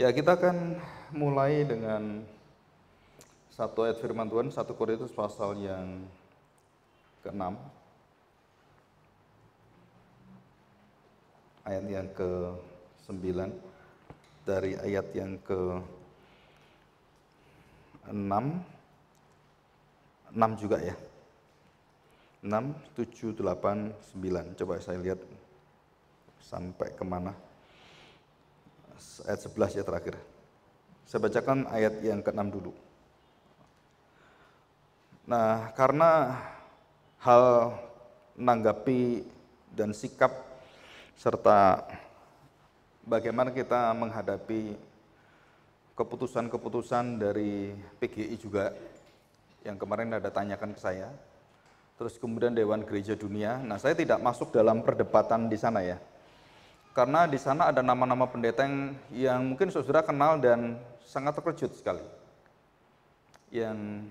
Ya, kita akan mulai dengan satu ayat firman Tuhan, satu Korintus pasal yang ke-6. Ayat yang ke-9 dari ayat yang ke-6 6 juga ya. 6, 7, 8, 9. Coba saya lihat sampai kemana ayat 11 ya terakhir. Saya bacakan ayat yang ke-6 dulu. Nah, karena hal menanggapi dan sikap serta bagaimana kita menghadapi keputusan-keputusan dari PGI juga yang kemarin ada tanyakan ke saya. Terus kemudian Dewan Gereja Dunia. Nah, saya tidak masuk dalam perdebatan di sana ya karena di sana ada nama-nama pendeta yang, yang mungkin saudara kenal dan sangat terkejut sekali. Yang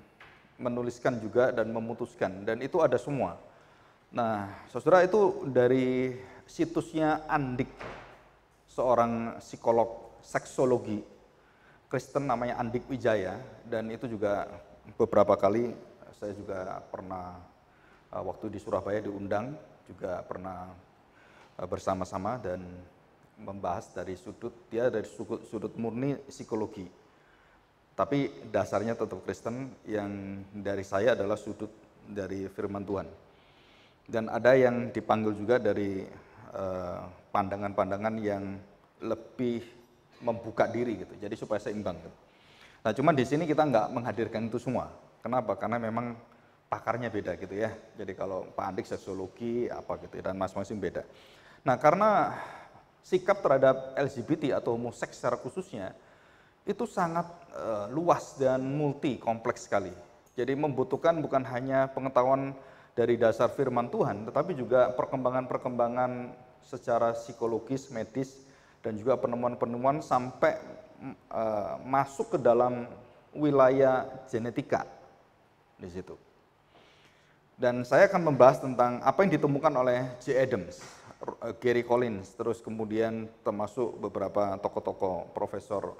menuliskan juga dan memutuskan dan itu ada semua. Nah, saudara itu dari situsnya Andik, seorang psikolog seksologi Kristen namanya Andik Wijaya dan itu juga beberapa kali saya juga pernah eh, waktu di Surabaya diundang juga pernah Eh, bersama-sama dan membahas dari sudut dia dari sudut, sudut murni psikologi. Tapi dasarnya tetap Kristen yang dari saya adalah sudut dari firman Tuhan. Dan ada yang dipanggil juga dari eh, pandangan-pandangan uh, yang lebih membuka diri gitu. Jadi supaya seimbang gitu. Nah, cuman di sini kita nggak menghadirkan itu semua. Kenapa? Karena memang pakarnya beda gitu ya. Jadi kalau Pak Andik seksologi apa gitu ya, dan Mas Masim beda. Nah karena sikap terhadap LGBT atau homoseks secara khususnya itu sangat uh, luas dan multi kompleks sekali. Jadi membutuhkan bukan hanya pengetahuan dari dasar firman Tuhan, tetapi juga perkembangan-perkembangan secara psikologis, medis, dan juga penemuan-penemuan sampai uh, masuk ke dalam wilayah genetika di situ. Dan saya akan membahas tentang apa yang ditemukan oleh J. Adams Eh, Gary Collins, terus kemudian termasuk beberapa tokoh-tokoh profesor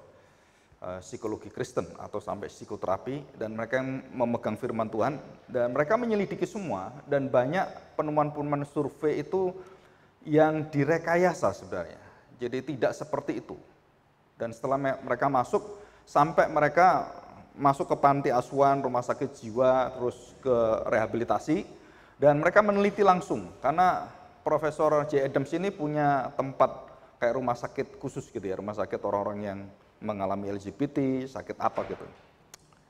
uh, psikologi Kristen atau sampai psikoterapi dan mereka yang memegang firman Tuhan dan mereka menyelidiki semua dan banyak penemuan-penemuan survei itu yang direkayasa sebenarnya. Jadi tidak seperti itu. Dan setelah mereka masuk sampai mereka masuk ke panti asuhan, rumah sakit jiwa, terus ke rehabilitasi dan mereka meneliti langsung karena Profesor J. Adams ini punya tempat kayak rumah sakit khusus gitu ya, rumah sakit orang-orang yang mengalami LGBT, sakit apa gitu.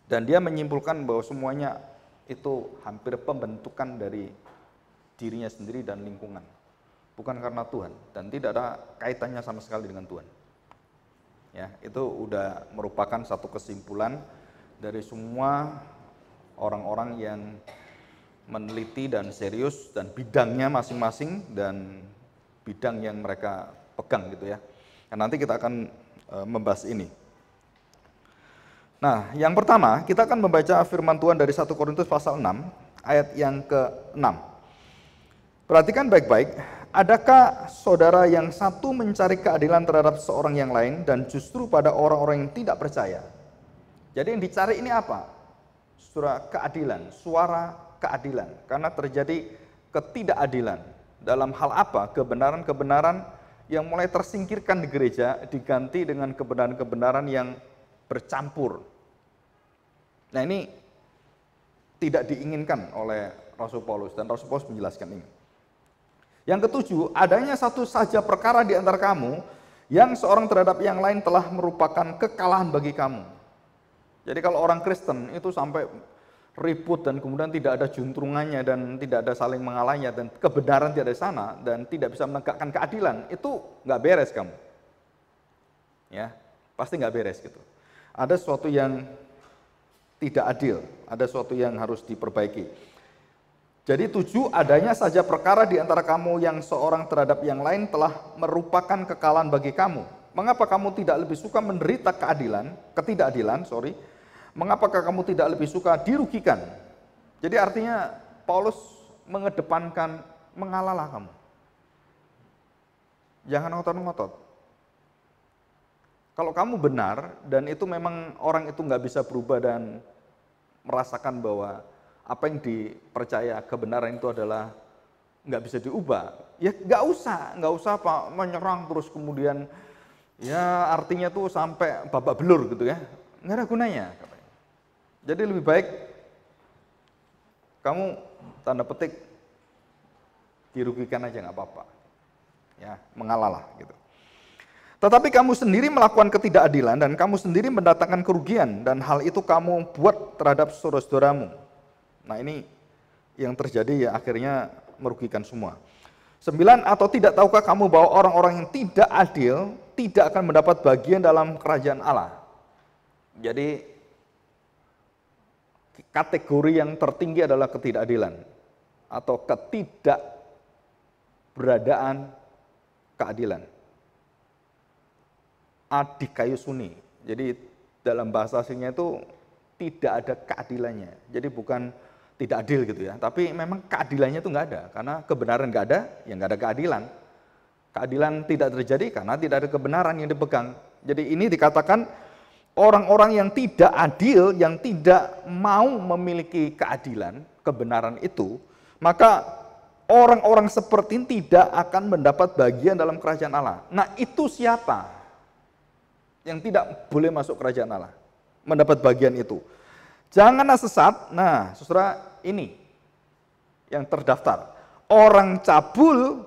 Dan dia menyimpulkan bahwa semuanya itu hampir pembentukan dari dirinya sendiri dan lingkungan. Bukan karena Tuhan dan tidak ada kaitannya sama sekali dengan Tuhan. Ya, itu udah merupakan satu kesimpulan dari semua orang-orang yang meneliti dan serius dan bidangnya masing-masing dan bidang yang mereka pegang gitu ya. Dan nah, nanti kita akan e, membahas ini. Nah, yang pertama kita akan membaca firman Tuhan dari 1 Korintus pasal 6 ayat yang ke-6. Perhatikan baik-baik, adakah saudara yang satu mencari keadilan terhadap seorang yang lain dan justru pada orang-orang yang tidak percaya? Jadi yang dicari ini apa? Surat keadilan, suara keadilan karena terjadi ketidakadilan dalam hal apa kebenaran-kebenaran yang mulai tersingkirkan di gereja diganti dengan kebenaran-kebenaran yang bercampur. Nah ini tidak diinginkan oleh Rasul Paulus dan Rasul Paulus menjelaskan ini. Yang ketujuh, adanya satu saja perkara di antara kamu yang seorang terhadap yang lain telah merupakan kekalahan bagi kamu. Jadi kalau orang Kristen itu sampai ribut dan kemudian tidak ada juntrungannya dan tidak ada saling mengalahnya dan kebenaran tidak ada di sana dan tidak bisa menegakkan keadilan itu nggak beres kamu ya pasti nggak beres gitu ada sesuatu yang tidak adil ada sesuatu yang harus diperbaiki jadi tujuh adanya saja perkara di antara kamu yang seorang terhadap yang lain telah merupakan kekalahan bagi kamu mengapa kamu tidak lebih suka menderita keadilan ketidakadilan sorry mengapakah kamu tidak lebih suka dirugikan? Jadi artinya Paulus mengedepankan mengalahlah kamu. Jangan ngotot-ngotot. Kalau kamu benar dan itu memang orang itu nggak bisa berubah dan merasakan bahwa apa yang dipercaya kebenaran itu adalah nggak bisa diubah, ya nggak usah, nggak usah apa menyerang terus kemudian ya artinya tuh sampai babak belur gitu ya, nggak ada gunanya. Jadi lebih baik kamu tanda petik dirugikan aja nggak apa-apa. Ya, mengalahlah gitu. Tetapi kamu sendiri melakukan ketidakadilan dan kamu sendiri mendatangkan kerugian dan hal itu kamu buat terhadap saudara-saudaramu. Nah ini yang terjadi ya akhirnya merugikan semua. Sembilan, atau tidak tahukah kamu bahwa orang-orang yang tidak adil tidak akan mendapat bagian dalam kerajaan Allah. Jadi kategori yang tertinggi adalah ketidakadilan atau ketidakberadaan keadilan. Adikayu suni. Jadi dalam bahasa aslinya itu tidak ada keadilannya. Jadi bukan tidak adil gitu ya, tapi memang keadilannya itu nggak ada karena kebenaran nggak ada, yang nggak ada keadilan. Keadilan tidak terjadi karena tidak ada kebenaran yang dipegang. Jadi ini dikatakan Orang-orang yang tidak adil, yang tidak mau memiliki keadilan, kebenaran itu, maka orang-orang seperti ini tidak akan mendapat bagian dalam kerajaan Allah. Nah, itu siapa yang tidak boleh masuk kerajaan Allah? Mendapat bagian itu. Janganlah sesat. Nah, saudara, ini yang terdaftar. Orang cabul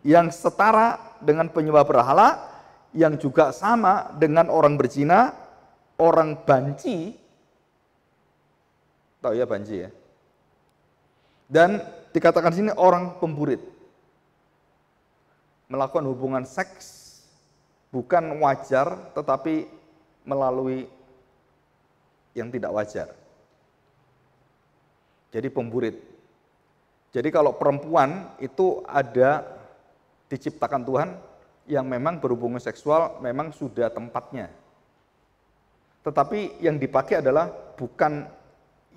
yang setara dengan penyebab berhala yang juga sama dengan orang berzina, orang banci, tahu ya banci ya, dan dikatakan sini orang pemburit melakukan hubungan seks bukan wajar tetapi melalui yang tidak wajar. Jadi pemburit. Jadi kalau perempuan itu ada diciptakan Tuhan yang memang berhubungan seksual memang sudah tempatnya. Tetapi yang dipakai adalah bukan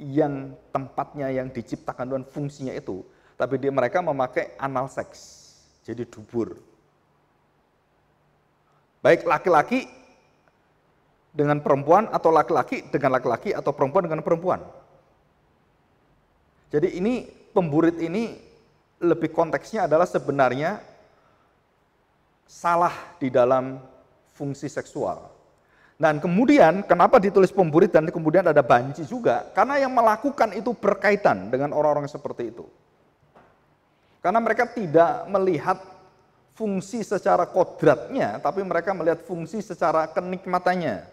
yang tempatnya yang diciptakan Tuhan fungsinya itu, tapi dia mereka memakai anal seks. Jadi dubur. Baik laki-laki dengan perempuan atau laki-laki dengan laki-laki atau perempuan dengan perempuan. Jadi ini pemburit ini lebih konteksnya adalah sebenarnya salah di dalam fungsi seksual. Dan kemudian kenapa ditulis pemburit dan kemudian ada banci juga? Karena yang melakukan itu berkaitan dengan orang-orang seperti itu. Karena mereka tidak melihat fungsi secara kodratnya, tapi mereka melihat fungsi secara kenikmatannya.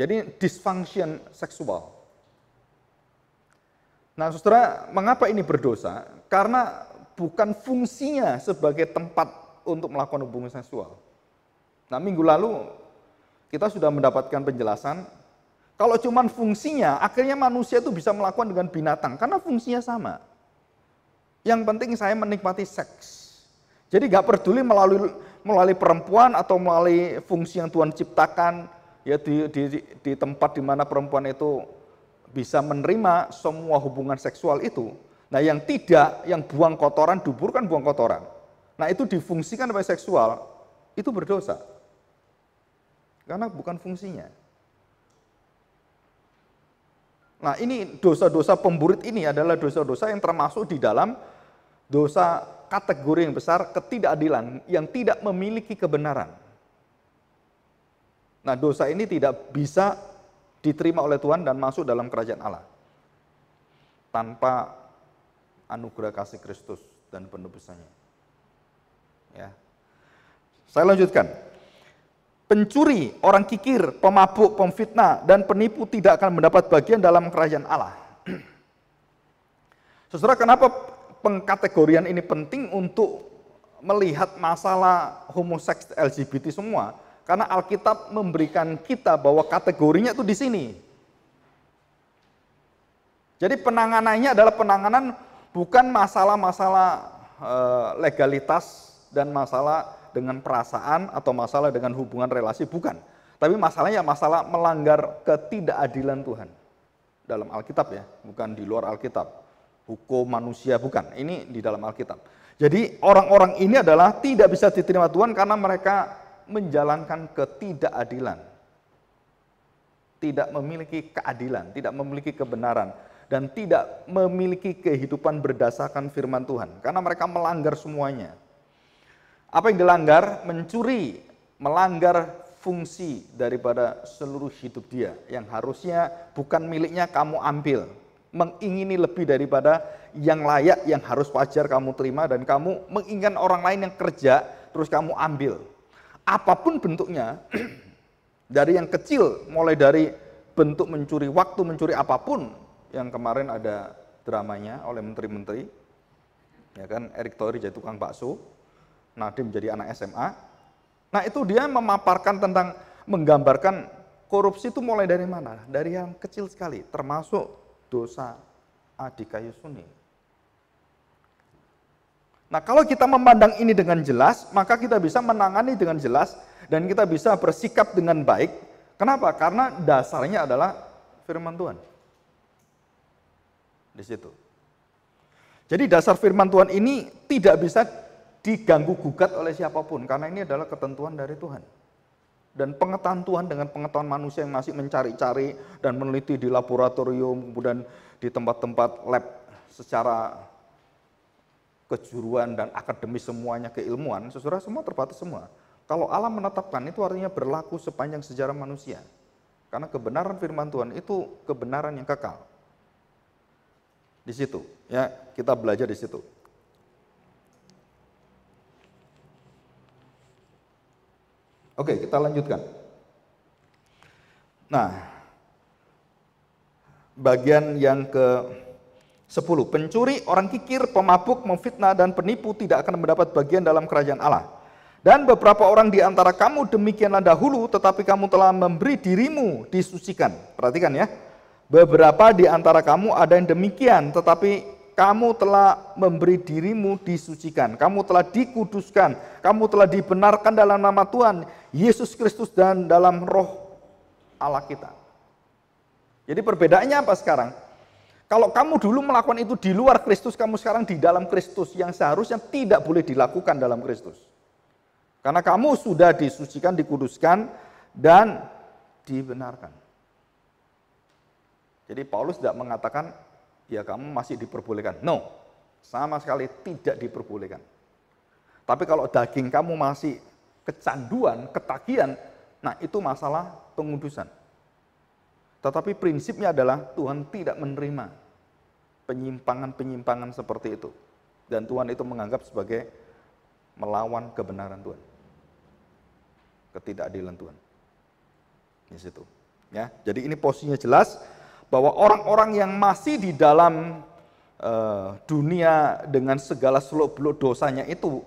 Jadi dysfunction seksual. Nah saudara, mengapa ini berdosa? Karena bukan fungsinya sebagai tempat untuk melakukan hubungan seksual. Nah, minggu lalu kita sudah mendapatkan penjelasan kalau cuman fungsinya, akhirnya manusia itu bisa melakukan dengan binatang karena fungsinya sama. Yang penting saya menikmati seks. Jadi gak peduli melalui melalui perempuan atau melalui fungsi yang Tuhan ciptakan ya di, di, di tempat di mana perempuan itu bisa menerima semua hubungan seksual itu Nah yang tidak, yang buang kotoran, dubur kan buang kotoran. Nah itu difungsikan oleh seksual, itu berdosa. Karena bukan fungsinya. Nah ini dosa-dosa pemburit ini adalah dosa-dosa yang termasuk di dalam dosa kategori yang besar ketidakadilan yang tidak memiliki kebenaran. Nah dosa ini tidak bisa diterima oleh Tuhan dan masuk dalam kerajaan Allah tanpa anugerah kasih Kristus dan penebusannya. Ya. Saya lanjutkan. Pencuri, orang kikir, pemabuk, pemfitnah, dan penipu tidak akan mendapat bagian dalam kerajaan Allah. Sesudah kenapa pengkategorian ini penting untuk melihat masalah homoseks LGBT semua? Karena Alkitab memberikan kita bahwa kategorinya itu di sini. Jadi penanganannya adalah penanganan bukan masalah-masalah eh, legalitas dan masalah dengan perasaan atau masalah dengan hubungan relasi bukan. Tapi masalahnya ya masalah melanggar ketidakadilan Tuhan. Dalam Alkitab ya, bukan di luar Alkitab. Hukum manusia bukan, ini di dalam Alkitab. Jadi orang-orang ini adalah tidak bisa diterima Tuhan karena mereka menjalankan ketidakadilan. Tidak memiliki keadilan, tidak memiliki kebenaran dan tidak memiliki kehidupan berdasarkan firman Tuhan karena mereka melanggar semuanya. Apa yang dilanggar? Mencuri, melanggar fungsi daripada seluruh hidup dia yang harusnya bukan miliknya kamu ambil. Mengingini lebih daripada yang layak yang harus wajar kamu terima dan kamu menginginkan orang lain yang kerja terus kamu ambil. Apapun bentuknya dari yang kecil mulai dari bentuk mencuri waktu, mencuri apapun yang kemarin ada dramanya oleh menteri-menteri, ya kan Erick Thohir jadi tukang bakso, Nadiem jadi anak SMA. Nah itu dia memaparkan tentang menggambarkan korupsi itu mulai dari mana? Dari yang kecil sekali, termasuk dosa adikayusuni. Nah, kalau kita memandang ini dengan jelas, maka kita bisa menangani dengan jelas dan kita bisa bersikap dengan baik. Kenapa? Karena dasarnya adalah firman Tuhan. Di situ. Jadi dasar firman Tuhan ini tidak bisa diganggu gugat oleh siapapun karena ini adalah ketentuan dari Tuhan. Dan pengetahuan Tuhan dengan pengetahuan manusia yang masih mencari-cari dan meneliti di laboratorium, kemudian di tempat-tempat lab secara kejuruan dan akademis semuanya keilmuan, sesudah semua terbatas semua. Kalau Allah menetapkan itu artinya berlaku sepanjang sejarah manusia. Karena kebenaran firman Tuhan itu kebenaran yang kekal. Di situ, ya, kita belajar di situ. Oke, kita lanjutkan. Nah, bagian yang ke sepuluh, Pencuri, orang kikir, pemabuk, memfitnah, dan penipu tidak akan mendapat bagian dalam kerajaan Allah. Dan beberapa orang di antara kamu demikianlah dahulu, tetapi kamu telah memberi dirimu disucikan. Perhatikan ya, Beberapa di antara kamu ada yang demikian, tetapi kamu telah memberi dirimu disucikan, kamu telah dikuduskan, kamu telah dibenarkan dalam nama Tuhan Yesus Kristus dan dalam roh Allah kita. Jadi perbedaannya apa sekarang? Kalau kamu dulu melakukan itu di luar Kristus, kamu sekarang di dalam Kristus yang seharusnya tidak boleh dilakukan dalam Kristus. Karena kamu sudah disucikan, dikuduskan, dan dibenarkan. Jadi Paulus tidak mengatakan, ya kamu masih diperbolehkan. No, sama sekali tidak diperbolehkan. Tapi kalau daging kamu masih kecanduan, ketagihan, nah itu masalah pengudusan. Tetapi prinsipnya adalah Tuhan tidak menerima penyimpangan-penyimpangan seperti itu. Dan Tuhan itu menganggap sebagai melawan kebenaran Tuhan. Ketidakadilan Tuhan. Di situ. Ya, jadi ini posisinya jelas, bahwa orang-orang yang masih di dalam uh, dunia dengan segala seluk beluk dosanya itu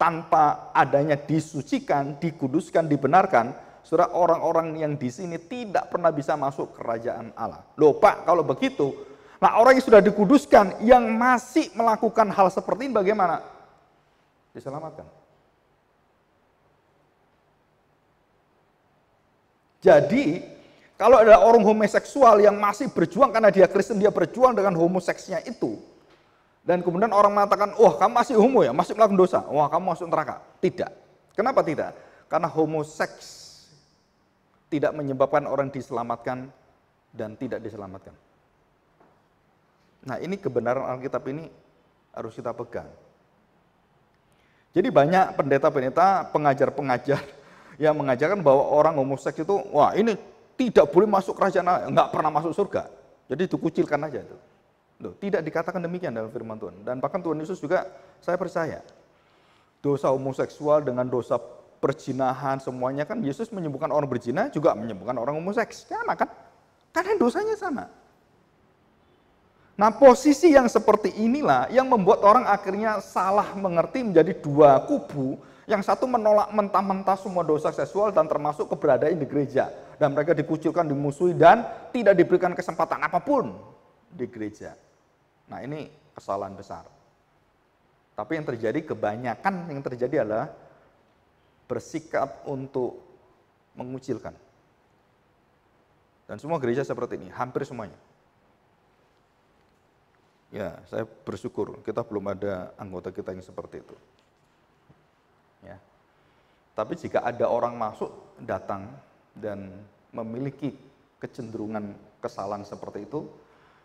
tanpa adanya disucikan, dikuduskan, dibenarkan, saudara orang-orang yang di sini tidak pernah bisa masuk kerajaan Allah. Loh Pak, kalau begitu, nah orang yang sudah dikuduskan, yang masih melakukan hal seperti ini bagaimana? Diselamatkan. Jadi kalau ada orang homoseksual yang masih berjuang karena dia Kristen, dia berjuang dengan homoseksnya itu. Dan kemudian orang mengatakan, wah kamu masih homo ya, masih melakukan dosa. Wah kamu masuk neraka. Tidak. Kenapa tidak? Karena homoseks tidak menyebabkan orang diselamatkan dan tidak diselamatkan. Nah ini kebenaran Alkitab ini harus kita pegang. Jadi banyak pendeta-pendeta, pengajar-pengajar yang mengajarkan bahwa orang homoseks itu, wah ini tidak boleh masuk kerajaan Allah, nggak pernah masuk surga. Jadi itu kucilkan aja itu. Loh, tidak dikatakan demikian dalam firman Tuhan. Dan bahkan Tuhan Yesus juga saya percaya. Dosa homoseksual dengan dosa perzinahan semuanya kan Yesus menyembuhkan orang berzina juga menyembuhkan orang homoseks. Sama kan? Karena dosanya sama. Nah posisi yang seperti inilah yang membuat orang akhirnya salah mengerti menjadi dua kubu. Yang satu menolak mentah-mentah semua dosa seksual dan termasuk keberadaan di gereja dan mereka dikucilkan, dimusuhi dan tidak diberikan kesempatan apapun di gereja. Nah ini kesalahan besar. Tapi yang terjadi kebanyakan yang terjadi adalah bersikap untuk mengucilkan. Dan semua gereja seperti ini, hampir semuanya. Ya, saya bersyukur kita belum ada anggota kita yang seperti itu. Ya. Tapi jika ada orang masuk datang dan memiliki kecenderungan kesalahan seperti itu,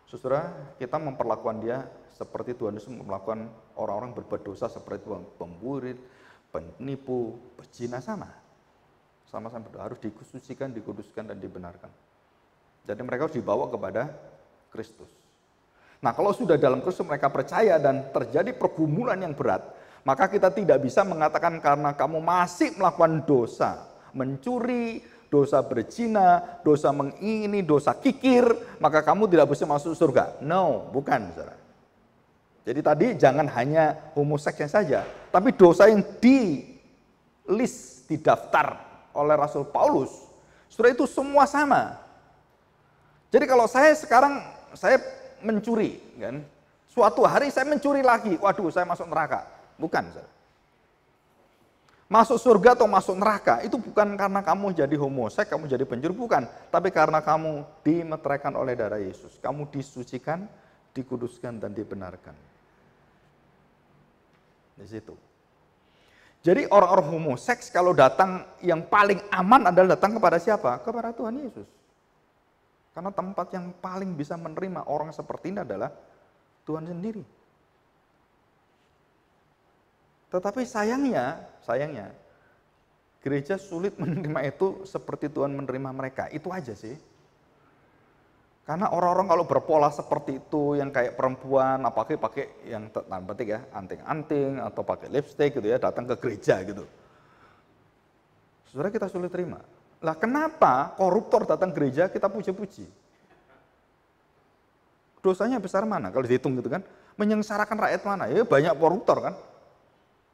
saudara kita memperlakukan dia seperti Tuhan Yesus memperlakukan orang-orang berbuat dosa seperti itu pemburit, penipu, pecina sama. Sama-sama berdoa harus dikhususkan, dikuduskan dan dibenarkan. Jadi mereka harus dibawa kepada Kristus. Nah, kalau sudah dalam Kristus mereka percaya dan terjadi pergumulan yang berat, maka kita tidak bisa mengatakan karena kamu masih melakukan dosa, mencuri, dosa berzina, dosa mengini, dosa kikir, maka kamu tidak bisa masuk surga. No, bukan, saudara. Jadi tadi jangan hanya homoseksnya saja, tapi dosa yang di list, didaftar oleh Rasul Paulus, sudah itu semua sama. Jadi kalau saya sekarang, saya mencuri, kan? Suatu hari saya mencuri lagi, waduh saya masuk neraka. Bukan, saudara. Masuk surga atau masuk neraka itu bukan karena kamu jadi homosek, kamu jadi penjuru, bukan. Tapi karena kamu dimeteraikan oleh darah Yesus. Kamu disucikan, dikuduskan, dan dibenarkan. Di situ. Jadi orang-orang homoseks kalau datang yang paling aman adalah datang kepada siapa? Kepada Tuhan Yesus. Karena tempat yang paling bisa menerima orang seperti ini adalah Tuhan sendiri. Tetapi sayangnya, sayangnya gereja sulit menerima itu seperti Tuhan menerima mereka. Itu aja sih. Karena orang-orang kalau berpola seperti itu, yang kayak perempuan, apakah pakai yang tanpa petik ya, anting-anting atau pakai lipstick gitu ya, datang ke gereja gitu. Saudara kita sulit terima. Lah kenapa koruptor datang gereja kita puji-puji? Dosanya besar mana kalau dihitung gitu kan? Menyengsarakan rakyat mana? Ya banyak koruptor kan?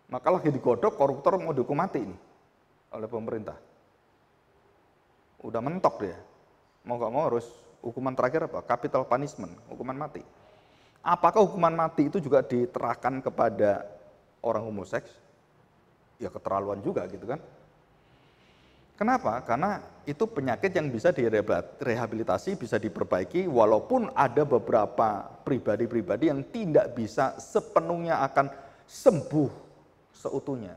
Maka lagi digodok koruptor mau dihukum mati ini oleh pemerintah. Udah mentok dia. Mau gak mau harus hukuman terakhir apa? Capital punishment, hukuman mati. Apakah hukuman mati itu juga diterahkan kepada orang homoseks? Ya keterlaluan juga gitu kan. Kenapa? Karena itu penyakit yang bisa direhabilitasi, bisa diperbaiki, walaupun ada beberapa pribadi-pribadi yang tidak bisa sepenuhnya akan sembuh seutuhnya.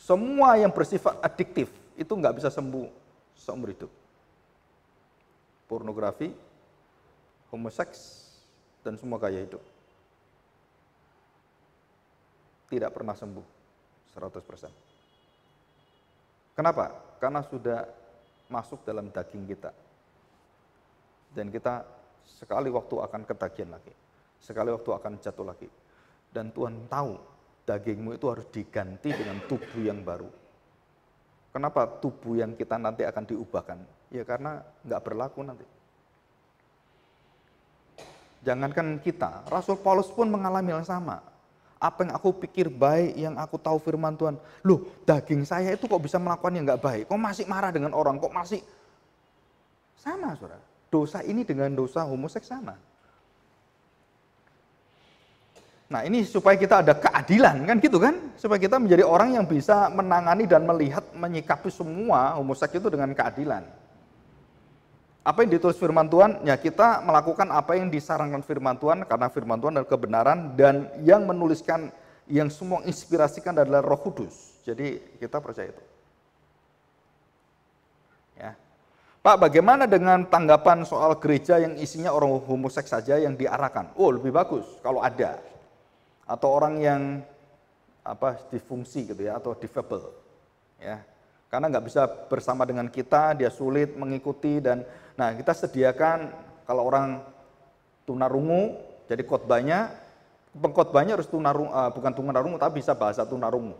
Semua yang bersifat adiktif itu nggak bisa sembuh seumur hidup. Pornografi, homoseks, dan semua gaya hidup. Tidak pernah sembuh 100%. Kenapa? Karena sudah masuk dalam daging kita. Dan kita sekali waktu akan ketagihan lagi. Sekali waktu akan jatuh lagi. Dan Tuhan tahu dagingmu itu harus diganti dengan tubuh yang baru. Kenapa tubuh yang kita nanti akan diubahkan? Ya karena nggak berlaku nanti. Jangankan kita, Rasul Paulus pun mengalami yang sama. Apa yang aku pikir baik, yang aku tahu firman Tuhan. Loh, daging saya itu kok bisa melakukan yang nggak baik? Kok masih marah dengan orang? Kok masih... Sama, saudara. Dosa ini dengan dosa homoseks sama. Nah ini supaya kita ada keadilan kan gitu kan, supaya kita menjadi orang yang bisa menangani dan melihat menyikapi semua homoseks itu dengan keadilan. Apa yang ditulis firman Tuhan? Ya kita melakukan apa yang disarankan firman Tuhan karena firman Tuhan adalah kebenaran dan yang menuliskan yang semua inspirasikan adalah Roh Kudus. Jadi kita percaya itu. Ya. Pak, bagaimana dengan tanggapan soal gereja yang isinya orang homoseks saja yang diarahkan? Oh, lebih bagus kalau ada atau orang yang apa difungsi gitu ya atau difabel ya karena nggak bisa bersama dengan kita dia sulit mengikuti dan nah kita sediakan kalau orang tunarungu jadi khotbahnya pengkhotbahnya harus tunarungu uh, eh, bukan tunarungu tapi bisa bahasa tunarungu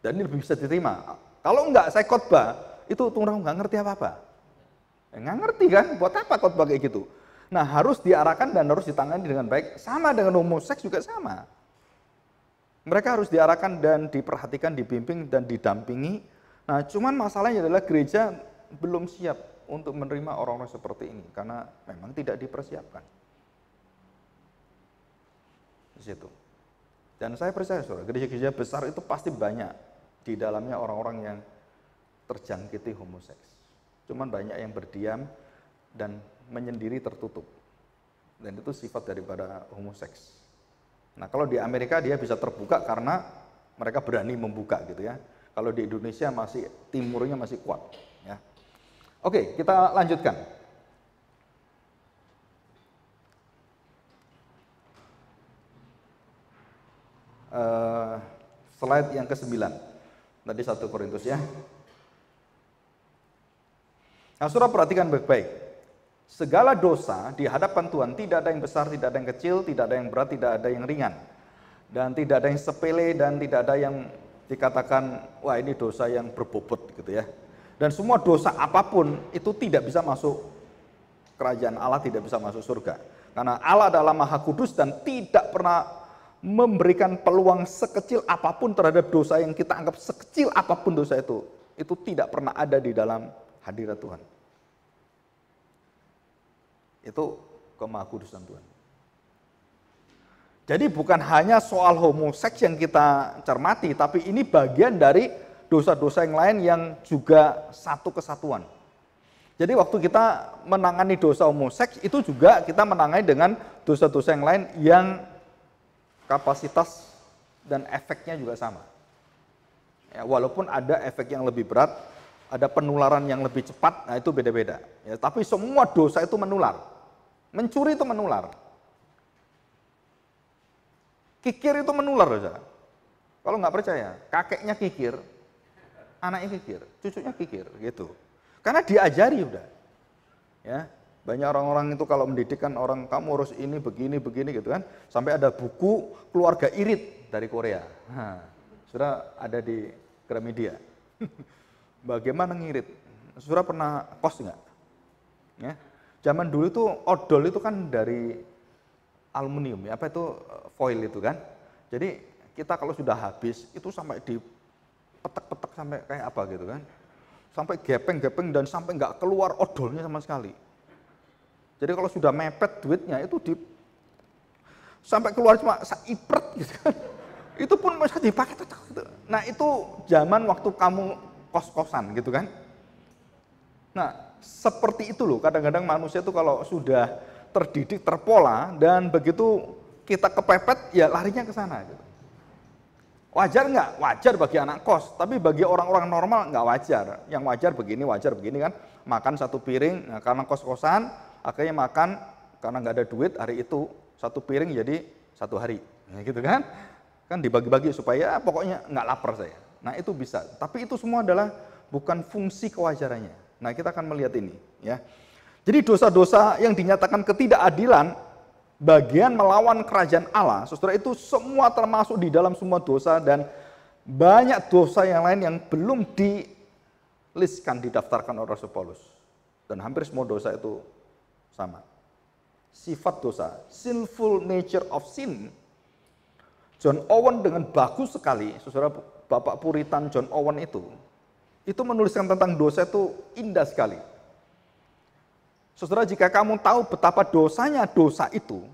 dan ini lebih bisa diterima kalau nggak saya khotbah itu tunarungu nggak ngerti apa apa eh, nggak ngerti kan buat apa khotbah kayak gitu nah harus diarahkan dan harus ditangani dengan baik sama dengan homoseks juga sama mereka harus diarahkan dan diperhatikan, dibimbing dan didampingi. Nah, cuman masalahnya adalah gereja belum siap untuk menerima orang-orang seperti ini karena memang tidak dipersiapkan. Di situ. Dan saya percaya Saudara, gereja-gereja besar itu pasti banyak di dalamnya orang-orang yang terjangkiti homoseks. Cuman banyak yang berdiam dan menyendiri tertutup. Dan itu sifat daripada homoseks Nah, kalau di Amerika dia bisa terbuka karena mereka berani membuka gitu ya. Kalau di Indonesia masih timurnya masih kuat ya. Oke, kita lanjutkan. Uh, slide yang ke-9. Tadi satu Korintus ya. Nah, surah perhatikan baik-baik. Segala dosa di hadapan Tuhan tidak ada yang besar, tidak ada yang kecil, tidak ada yang berat, tidak ada yang ringan. Dan tidak ada yang sepele dan tidak ada yang dikatakan wah ini dosa yang berbobot gitu ya. Dan semua dosa apapun itu tidak bisa masuk kerajaan Allah, tidak bisa masuk surga. Karena Allah adalah maha kudus dan tidak pernah memberikan peluang sekecil apapun terhadap dosa yang kita anggap sekecil apapun dosa itu, itu tidak pernah ada di dalam hadirat Tuhan. Itu kemahakudusan Tuhan. Jadi bukan hanya soal homoseks yang kita cermati, tapi ini bagian dari dosa-dosa yang lain yang juga satu kesatuan. Jadi waktu kita menangani dosa homoseks itu juga kita menangani dengan dosa-dosa yang lain yang kapasitas dan efeknya juga sama. Ya, walaupun ada efek yang lebih berat, ada penularan yang lebih cepat, nah itu beda-beda. Ya, tapi semua dosa itu menular. Mencuri itu menular. Kikir itu menular, saudara. Kalau nggak percaya, kakeknya kikir, anaknya kikir, cucunya kikir, gitu. Karena diajari udah. Ya, banyak orang-orang itu kalau mendidik kan orang kamu harus ini begini begini gitu kan. Sampai ada buku keluarga irit dari Korea. Nah, sudah ada di Gramedia. Bagaimana ngirit? Sudah pernah kos nggak? Ya. Zaman dulu itu odol itu kan dari aluminium ya, apa itu eh, foil itu kan. Jadi kita kalau sudah habis itu sampai di petek-petek sampai kayak apa gitu kan. Sampai gepeng-gepeng dan sampai nggak keluar odolnya sama sekali. Jadi kalau sudah mepet duitnya itu di sampai keluar cuma seipret gitu kan. Itu pun masih dipakai tetap gitu. Nah, itu zaman waktu kamu kos-kosan gitu kan. Nah, seperti itu loh. Kadang-kadang manusia itu kalau sudah terdidik, terpola dan begitu kita kepepet ya larinya ke sana gitu. Wajar nggak? Wajar bagi anak kos, tapi bagi orang-orang normal nggak wajar. Yang wajar begini, wajar begini kan. Makan satu piring, nah, karena kos-kosan, akhirnya makan karena nggak ada duit hari itu satu piring jadi satu hari, ya, gitu kan? Kan dibagi-bagi supaya pokoknya nggak lapar saya. Nah itu bisa. Tapi itu semua adalah bukan fungsi kewajarannya. Nah, kita akan melihat ini, ya. Jadi dosa-dosa yang dinyatakan ketidakadilan bagian melawan kerajaan Allah, Saudara itu semua termasuk di dalam semua dosa dan banyak dosa yang lain yang belum di-listkan didaftarkan oleh Rasul Paulus. Dan hampir semua dosa itu sama. Sifat dosa, sinful nature of sin. John Owen dengan bagus sekali, saudara Bapak Puritan John Owen itu itu menuliskan tentang dosa itu indah sekali. Saudara, jika kamu tahu betapa dosanya dosa itu,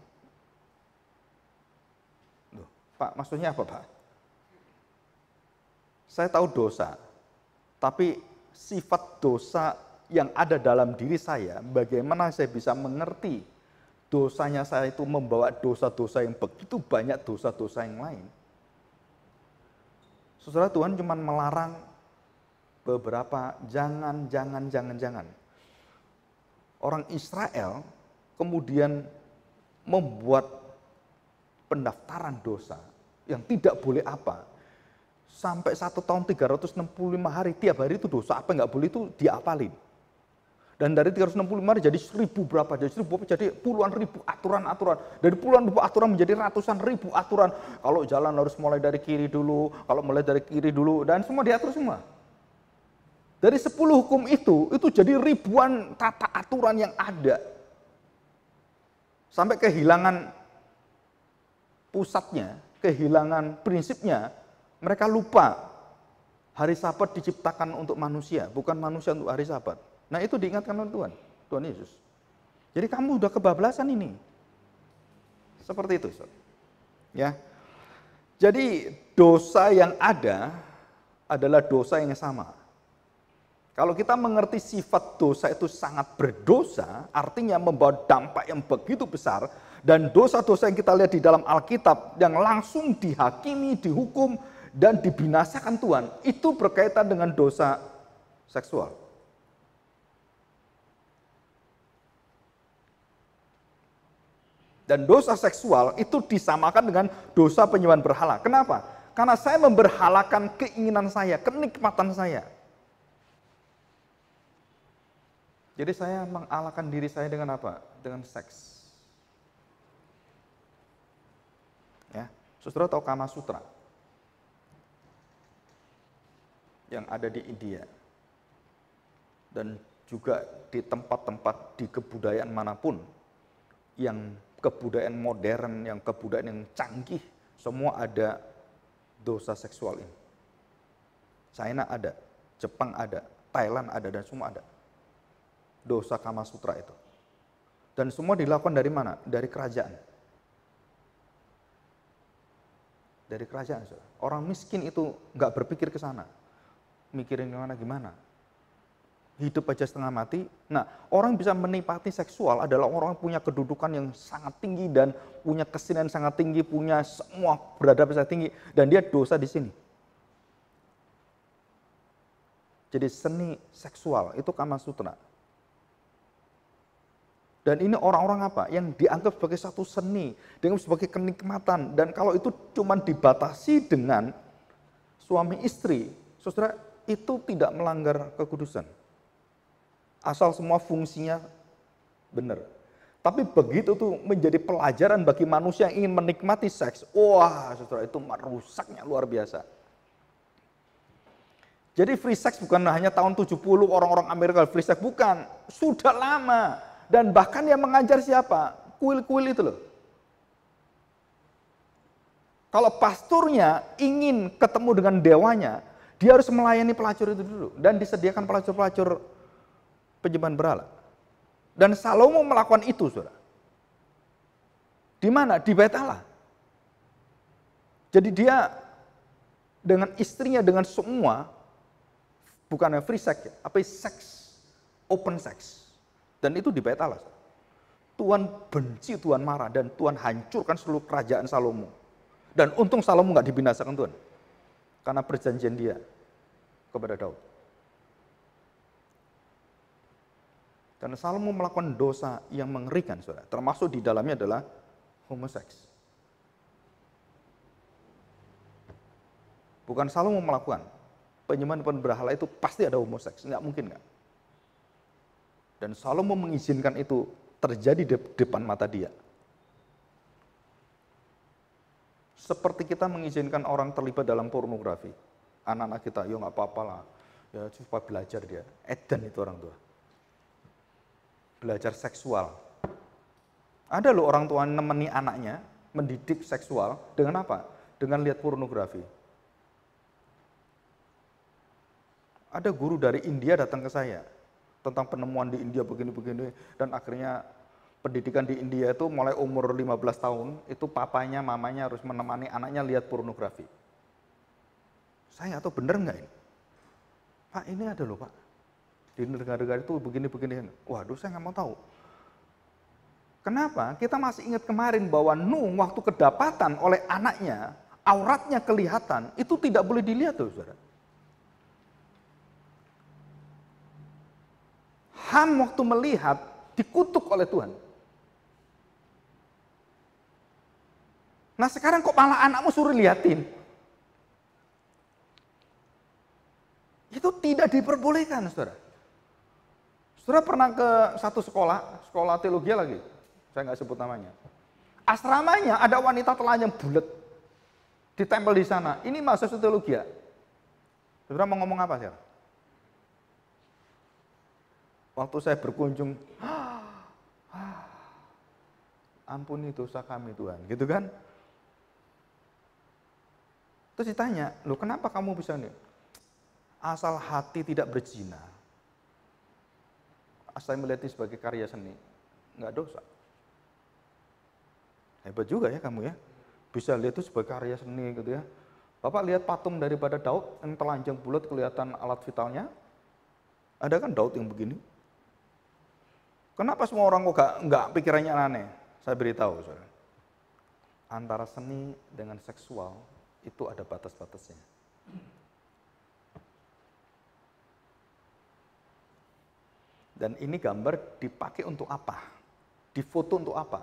Loh, Pak, maksudnya apa, Pak? Saya tahu dosa, tapi sifat dosa yang ada dalam diri saya, bagaimana saya bisa mengerti dosanya saya itu membawa dosa-dosa yang begitu banyak dosa-dosa yang lain. Saudara Tuhan cuma melarang beberapa jangan, jangan, jangan, jangan. Orang Israel kemudian membuat pendaftaran dosa yang tidak boleh apa. Sampai satu tahun 365 hari, tiap hari itu dosa apa nggak boleh itu diapalin. Dan dari 365 hari jadi seribu berapa, jadi seribu berapa, jadi puluhan ribu aturan-aturan. Dari puluhan ribu aturan menjadi ratusan ribu aturan. Kalau jalan harus mulai dari kiri dulu, kalau mulai dari kiri dulu, dan semua diatur semua. Dari sepuluh hukum itu, itu jadi ribuan tata aturan yang ada. Sampai kehilangan pusatnya, kehilangan prinsipnya, mereka lupa hari sabat diciptakan untuk manusia, bukan manusia untuk hari sabat. Nah itu diingatkan oleh Tuhan, Tuhan Yesus. Jadi kamu sudah kebablasan ini. Seperti itu. Ya. Jadi dosa yang ada adalah dosa yang sama kalau kita mengerti sifat dosa itu sangat berdosa, artinya membawa dampak yang begitu besar, dan dosa-dosa yang kita lihat di dalam Alkitab yang langsung dihakimi, dihukum, dan dibinasakan Tuhan, itu berkaitan dengan dosa seksual. Dan dosa seksual itu disamakan dengan dosa penyembahan berhala. Kenapa? Karena saya memberhalakan keinginan saya, kenikmatan saya. Jadi saya mengalahkan diri saya dengan apa? Dengan seks. Ya, Sutra atau Kama Sutra? Yang ada di India. Dan juga di tempat-tempat di kebudayaan manapun yang kebudayaan modern, yang kebudayaan yang canggih, semua ada dosa seksual ini. China ada, Jepang ada, Thailand ada, dan semua ada dosa Kama Sutra itu. Dan semua dilakukan dari mana? Dari kerajaan. Dari kerajaan. Orang miskin itu nggak berpikir ke sana. Mikirin gimana gimana. Hidup aja setengah mati. Nah, orang bisa menipati seksual adalah orang yang punya kedudukan yang sangat tinggi dan punya kesenian sangat tinggi, punya semua berada besar tinggi. Dan dia dosa di sini. Jadi seni seksual itu Kama Sutra. Dan ini orang-orang apa? Yang dianggap sebagai satu seni, dengan sebagai kenikmatan. Dan kalau itu cuma dibatasi dengan suami istri, saudara itu tidak melanggar kekudusan. Asal semua fungsinya benar. Tapi begitu tuh menjadi pelajaran bagi manusia yang ingin menikmati seks. Wah, saudara itu merusaknya luar biasa. Jadi free sex bukan hanya tahun 70 orang-orang Amerika free sex, bukan. Sudah lama dan bahkan yang mengajar siapa? Kuil-kuil itu loh. Kalau pasturnya ingin ketemu dengan dewanya, dia harus melayani pelacur itu dulu. Dan disediakan pelacur-pelacur penyembahan berhala. Dan Salomo melakukan itu, saudara. Di mana? Di Bait Allah. Jadi dia dengan istrinya, dengan semua, bukan free sex, ya, apa seks, open sex. Dan itu di Bait Allah. Tuhan benci, Tuhan marah, dan Tuhan hancurkan seluruh kerajaan Salomo. Dan untung Salomo nggak dibinasakan Tuhan. Karena perjanjian dia kepada Daud. Karena Salomo melakukan dosa yang mengerikan, saudara. Termasuk di dalamnya adalah homoseks. Bukan Salomo melakukan. Penyembahan berhala itu pasti ada homoseks. Nggak mungkin nggak. Dan Salomo mengizinkan itu terjadi di depan mata dia. Seperti kita mengizinkan orang terlibat dalam pornografi. Anak-anak kita, ya nggak apa apalah lah. Ya, supaya belajar dia. Eden itu orang tua. Belajar seksual. Ada loh orang tua nemeni anaknya, mendidik seksual dengan apa? Dengan lihat pornografi. Ada guru dari India datang ke saya, tentang penemuan di India begini-begini dan akhirnya pendidikan di India itu mulai umur 15 tahun itu papanya mamanya harus menemani anaknya lihat pornografi. Saya atau tahu bener nggak ini. Pak ini ada loh pak di negara-negara itu begini-begini. Waduh saya nggak mau tahu. Kenapa? Kita masih ingat kemarin bahwa Nuh waktu kedapatan oleh anaknya, auratnya kelihatan, itu tidak boleh dilihat tuh saudara. Ham waktu melihat dikutuk oleh Tuhan. Nah sekarang kok malah anakmu suruh liatin? Itu tidak diperbolehkan, saudara. Saudara pernah ke satu sekolah, sekolah teologi lagi, saya nggak sebut namanya. Asramanya ada wanita telanjang bulat, ditempel di sana. Ini mahasiswa teologi. ya? Saudara mau ngomong apa, saudara? Waktu saya berkunjung, ampuni dosa kami Tuhan, gitu kan? Terus ditanya, lo kenapa kamu bisa nih? Asal hati tidak berzina. asal melihat sebagai karya seni, nggak dosa. Hebat juga ya kamu ya, bisa lihat itu sebagai karya seni gitu ya. Bapak lihat patung daripada Daud yang telanjang bulat kelihatan alat vitalnya. Ada kan Daud yang begini? Kenapa semua orang kok gak, pikirannya aneh? Saya beritahu, saudara. Antara seni dengan seksual itu ada batas-batasnya. Dan ini gambar dipakai untuk apa? Difoto untuk apa?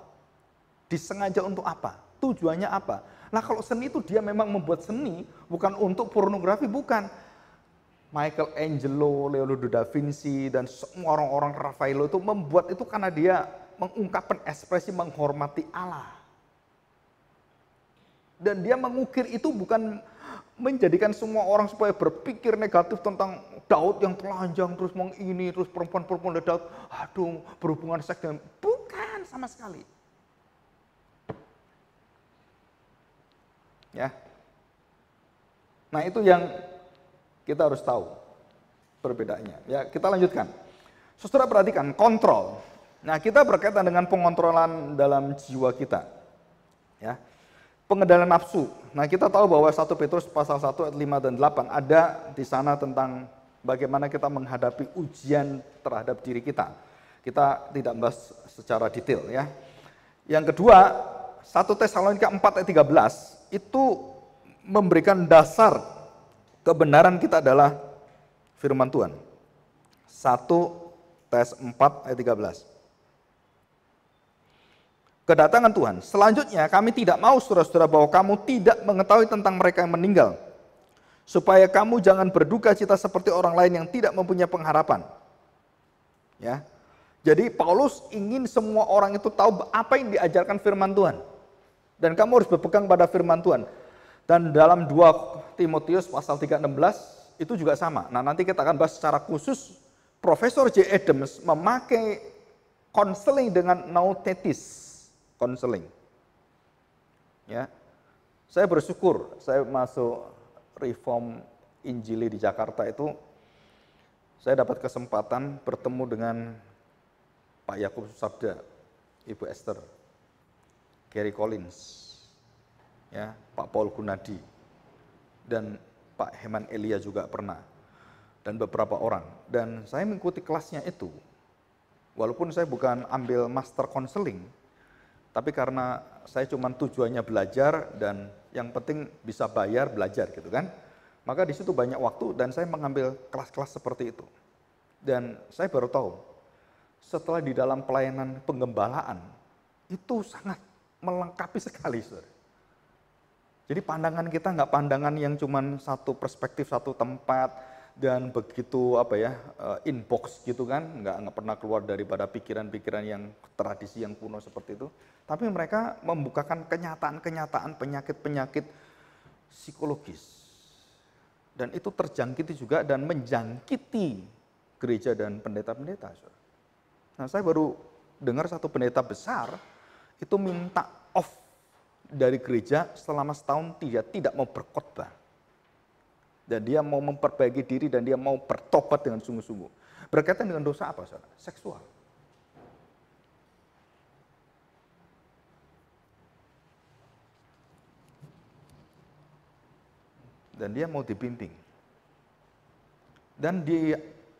Disengaja untuk apa? Tujuannya apa? Nah kalau seni itu dia memang membuat seni, bukan untuk pornografi, bukan Michael Angelo, Leonardo da Vinci, dan semua orang-orang Raffaello itu membuat itu karena dia mengungkapkan ekspresi menghormati Allah. Dan dia mengukir itu bukan menjadikan semua orang supaya berpikir negatif tentang Daud yang telanjang, terus mengini, terus perempuan-perempuan Daud, aduh berhubungan seks dengan... Bukan sama sekali. Ya. Nah itu yang kita harus tahu perbedaannya. Ya, kita lanjutkan. Saudara perhatikan kontrol. Nah, kita berkaitan dengan pengontrolan dalam jiwa kita. Ya. Pengendalian nafsu. Nah, kita tahu bahwa 1 Petrus pasal 1 ayat 5 dan 8 ada di sana tentang bagaimana kita menghadapi ujian terhadap diri kita. Kita tidak membahas secara detail ya. Yang kedua, 1 Tesalonika 4 ayat 13 itu memberikan dasar kebenaran kita adalah firman Tuhan. 1 tes 4 ayat 13. Kedatangan Tuhan. Selanjutnya kami tidak mau saudara-saudara bahwa kamu tidak mengetahui tentang mereka yang meninggal. Supaya kamu jangan berduka cita seperti orang lain yang tidak mempunyai pengharapan. Ya. Jadi Paulus ingin semua orang itu tahu apa yang diajarkan firman Tuhan. Dan kamu harus berpegang pada firman Tuhan. Dan dalam dua Timotius pasal 316 itu juga sama. Nah nanti kita akan bahas secara khusus Profesor J. Adams memakai konseling dengan nautetis konseling. Ya, saya bersyukur saya masuk reform Injili di Jakarta itu saya dapat kesempatan bertemu dengan Pak Yakub Sabda, Ibu Esther, Gary Collins, ya, Pak Paul Gunadi, dan Pak Heman Elia juga pernah dan beberapa orang dan saya mengikuti kelasnya itu walaupun saya bukan ambil master counseling tapi karena saya cuma tujuannya belajar dan yang penting bisa bayar belajar gitu kan maka di situ banyak waktu dan saya mengambil kelas-kelas seperti itu dan saya baru tahu setelah di dalam pelayanan penggembalaan itu sangat melengkapi sekali saudara jadi pandangan kita nggak pandangan yang cuman satu perspektif satu tempat dan begitu apa ya eh, inbox gitu kan nggak nggak pernah keluar daripada pikiran-pikiran yang tradisi yang kuno seperti itu. Tapi mereka membukakan kenyataan-kenyataan penyakit-penyakit psikologis dan itu terjangkiti juga dan menjangkiti gereja dan pendeta-pendeta. Nah saya baru dengar satu pendeta besar itu minta off dari gereja selama setahun dia tidak mau berkhotbah. Dan dia mau memperbaiki diri dan dia mau bertobat dengan sungguh-sungguh. Berkaitan dengan dosa apa? Saudara? Seksual. Dan dia mau dibimbing. Dan di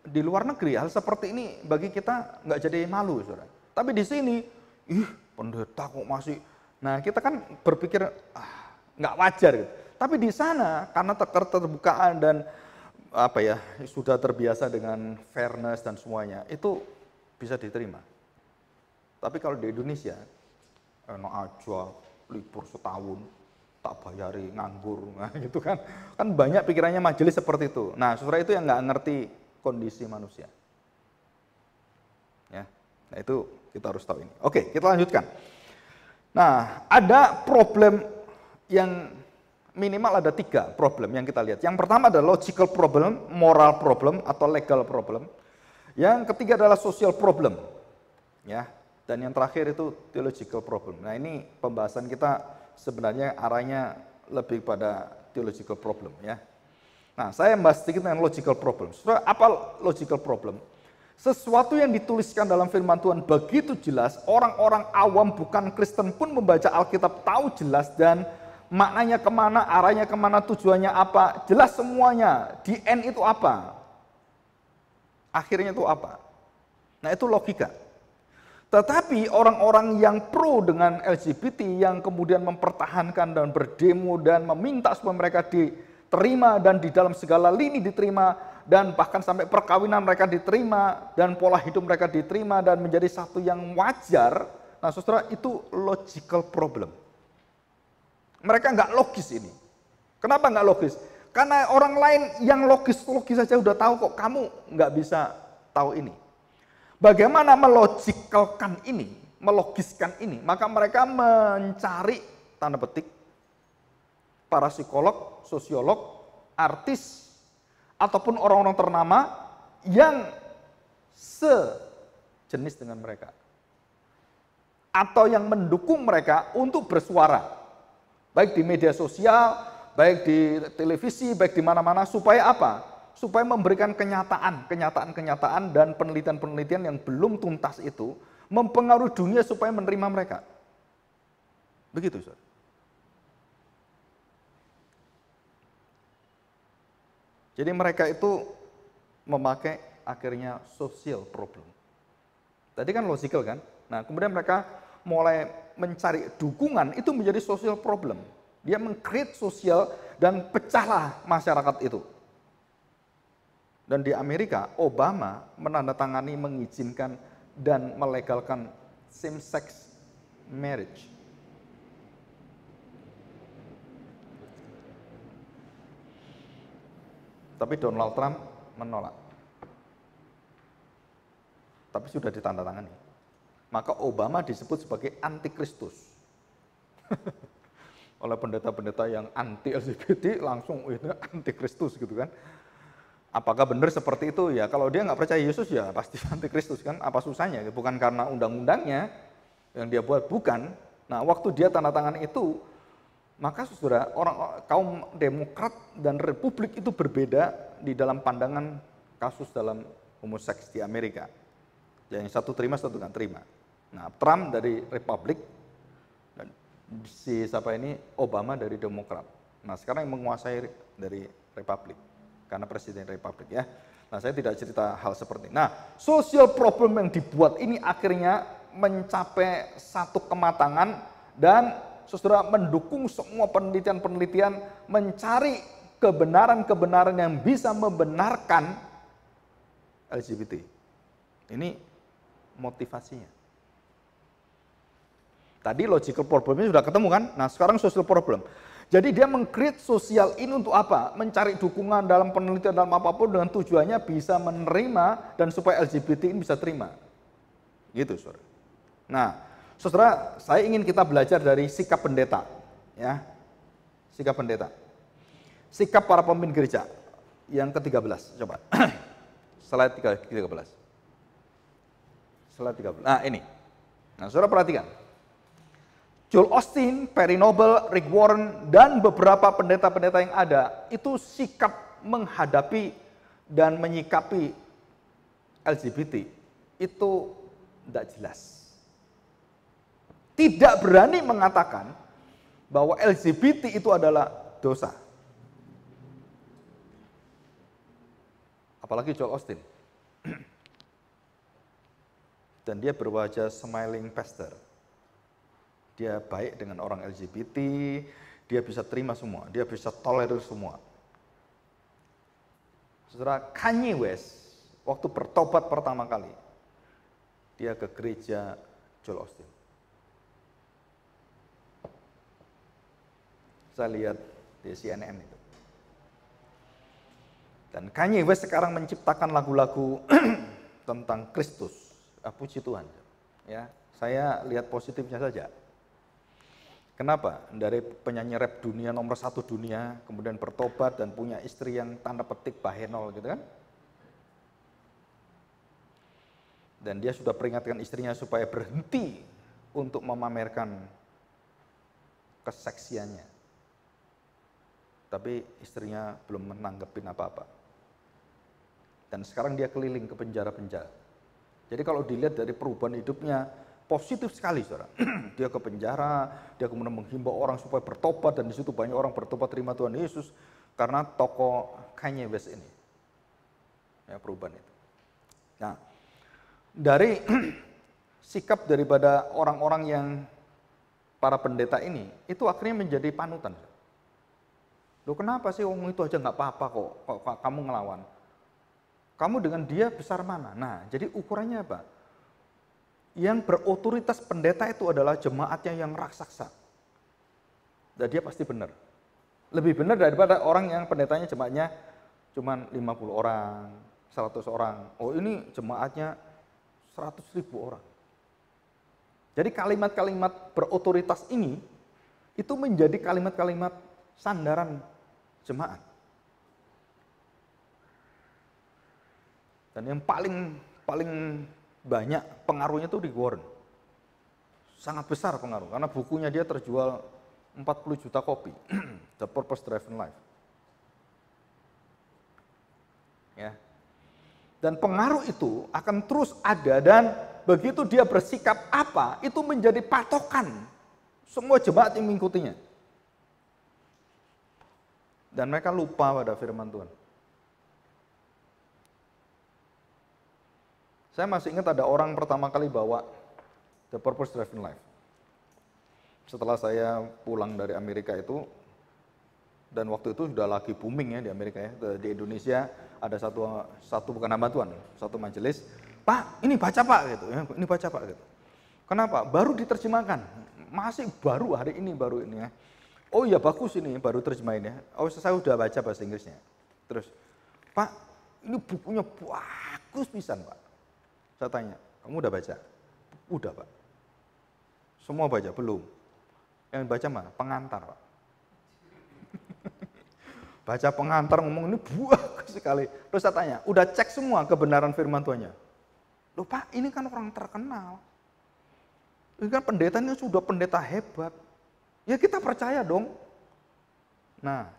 di luar negeri hal seperti ini bagi kita nggak jadi malu, saudara. Tapi di sini, ih pendeta kok masih Nah kita kan berpikir ah, nggak wajar gitu. Tapi di sana karena terbukaan dan apa ya sudah terbiasa dengan fairness dan semuanya itu bisa diterima. Tapi kalau di Indonesia enak aja libur setahun tak bayari nganggur nah, gitu kan kan banyak pikirannya majelis seperti itu nah saudara itu yang nggak ngerti kondisi manusia ya nah itu kita harus tahu ini oke kita lanjutkan Nah, ada problem yang minimal ada tiga problem yang kita lihat. Yang pertama adalah logical problem, moral problem atau legal problem. Yang ketiga adalah social problem. Ya. Dan yang terakhir itu theological problem. Nah, ini pembahasan kita sebenarnya arahnya lebih pada theological problem ya. Nah, saya membahas sedikit tentang logical problem. Sebenarnya apa logical problem? Sesuatu yang dituliskan dalam firman Tuhan begitu jelas, orang-orang awam bukan Kristen pun membaca Alkitab tahu jelas dan maknanya kemana, arahnya kemana, tujuannya apa, jelas semuanya. Di end itu apa? Akhirnya itu apa? Nah itu logika. Tetapi orang-orang yang pro dengan LGBT yang kemudian mempertahankan dan berdemo dan meminta supaya mereka diterima dan di dalam segala lini diterima dan bahkan sampai perkawinan mereka diterima dan pola hidup mereka diterima dan menjadi satu yang wajar. Nah, saudara itu logical problem. Mereka nggak logis ini. Kenapa nggak logis? Karena orang lain yang logis logis saja udah tahu kok kamu nggak bisa tahu ini. Bagaimana melogikalkan ini, melogiskan ini? Maka mereka mencari tanda petik para psikolog, sosiolog, artis, ataupun orang-orang ternama yang sejenis dengan mereka. Atau yang mendukung mereka untuk bersuara. Baik di media sosial, baik di televisi, baik di mana-mana. Supaya apa? Supaya memberikan kenyataan, kenyataan-kenyataan dan penelitian-penelitian yang belum tuntas itu mempengaruhi dunia supaya menerima mereka. Begitu, saudara. Jadi mereka itu memakai akhirnya social problem. Tadi kan logical kan? Nah kemudian mereka mulai mencari dukungan itu menjadi social problem. Dia mengcreate sosial dan pecahlah masyarakat itu. Dan di Amerika, Obama menandatangani mengizinkan dan melegalkan same-sex marriage. Tapi Donald Trump menolak. Tapi sudah ditandatangani. Maka Obama disebut sebagai antikristus. Oleh pendeta-pendeta yang anti LGBT langsung itu antikristus gitu kan. Apakah benar seperti itu? Ya kalau dia nggak percaya Yesus ya pasti antikristus kan. Apa susahnya? Bukan karena undang-undangnya yang dia buat, bukan. Nah waktu dia tanda tangan itu maka saudara, orang kaum Demokrat dan Republik itu berbeda di dalam pandangan kasus dalam homoseks di Amerika. Yang satu terima, satu nggak terima. Nah, Trump dari Republik dan si siapa ini Obama dari Demokrat. Nah, sekarang yang menguasai dari Republik karena presiden Republik ya. Nah, saya tidak cerita hal seperti. Ini. Nah, social problem yang dibuat ini akhirnya mencapai satu kematangan dan saudara mendukung semua penelitian-penelitian mencari kebenaran-kebenaran yang bisa membenarkan LGBT. Ini motivasinya. Tadi logical problemnya sudah ketemu kan? Nah sekarang social problem. Jadi dia meng sosial ini untuk apa? Mencari dukungan dalam penelitian dalam apapun dengan tujuannya bisa menerima dan supaya LGBT ini bisa terima. Gitu, saudara. Nah, Saudara, saya ingin kita belajar dari sikap pendeta, ya. Sikap pendeta. Sikap para pemimpin gereja yang ke-13, coba. Slide 13. Slide 13. Nah, ini. Nah, Saudara perhatikan. Joel Austin, Perry Noble, Rick Warren dan beberapa pendeta-pendeta yang ada itu sikap menghadapi dan menyikapi LGBT itu tidak jelas tidak berani mengatakan bahwa LGBT itu adalah dosa. Apalagi Joel Austin. Dan dia berwajah smiling pastor. Dia baik dengan orang LGBT, dia bisa terima semua, dia bisa tolerir semua. Saudara Kanye West, waktu bertobat pertama kali, dia ke gereja Joel Austin. Saya lihat di CNN itu. Dan Kanye West sekarang menciptakan lagu-lagu tentang Kristus. Ah, puji Tuhan. Ya, saya lihat positifnya saja. Kenapa? Dari penyanyi rap dunia nomor satu dunia, kemudian bertobat dan punya istri yang tanda petik bahenol gitu kan. Dan dia sudah peringatkan istrinya supaya berhenti untuk memamerkan keseksiannya tapi istrinya belum menanggepin apa-apa. Dan sekarang dia keliling ke penjara-penjara. Jadi kalau dilihat dari perubahan hidupnya, positif sekali saudara. dia ke penjara, dia kemudian menghimbau orang supaya bertobat dan disitu banyak orang bertobat terima Tuhan Yesus karena toko Kanye West ini. Ya, perubahan itu. Nah, dari sikap daripada orang-orang yang para pendeta ini itu akhirnya menjadi panutan. Loh kenapa sih wong itu aja nggak apa-apa kok, kok kamu ngelawan? Kamu dengan dia besar mana? Nah, jadi ukurannya apa? Yang berotoritas pendeta itu adalah jemaatnya yang raksasa. Dan dia pasti benar. Lebih benar daripada orang yang pendetanya jemaatnya cuma 50 orang, 100 orang. Oh ini jemaatnya 100 ribu orang. Jadi kalimat-kalimat berotoritas ini itu menjadi kalimat-kalimat sandaran jemaat. Dan yang paling paling banyak pengaruhnya itu di Warren. Sangat besar pengaruh karena bukunya dia terjual 40 juta kopi. The Purpose Driven Life. Ya. Dan pengaruh itu akan terus ada dan begitu dia bersikap apa, itu menjadi patokan semua jemaat yang mengikutinya. Dan mereka lupa pada firman Tuhan. Saya masih ingat ada orang pertama kali bawa The Purpose Driven Life. Setelah saya pulang dari Amerika itu, dan waktu itu sudah lagi booming ya di Amerika ya, di Indonesia ada satu satu bukan nama Tuhan, satu majelis, Pak ini baca Pak gitu, ya. ini baca Pak gitu. Kenapa? Baru diterjemahkan, masih baru hari ini baru ini ya oh iya bagus ini baru terjemahinnya. Oh saya sudah baca bahasa Inggrisnya. Terus, Pak ini bukunya bagus pisan Pak. Saya tanya, kamu udah baca? Udah Pak. Semua baca, belum. Yang baca mana? Pengantar Pak. baca pengantar ngomong ini bagus sekali. Terus saya tanya, udah cek semua kebenaran firman Tuhan Loh Pak, ini kan orang terkenal. Ini kan pendeta ini sudah pendeta hebat Ya kita percaya dong. Nah,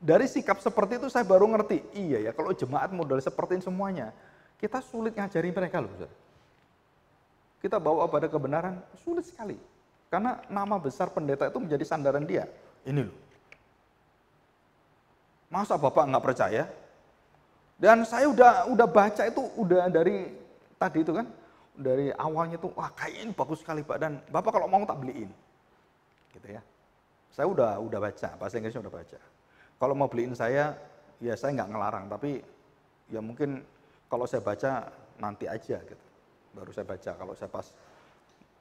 dari sikap seperti itu saya baru ngerti, iya ya kalau jemaat modal seperti ini semuanya, kita sulit ngajari mereka loh. Kita bawa pada kebenaran, sulit sekali. Karena nama besar pendeta itu menjadi sandaran dia. Ini loh. Masa Bapak nggak percaya? Dan saya udah udah baca itu udah dari tadi itu kan, dari awalnya tuh, wah kayaknya ini bagus sekali Pak. Dan Bapak kalau mau tak beliin gitu ya. Saya udah udah baca, bahasa Inggrisnya udah baca. Kalau mau beliin saya, ya saya nggak ngelarang, tapi ya mungkin kalau saya baca nanti aja gitu. Baru saya baca, kalau saya pas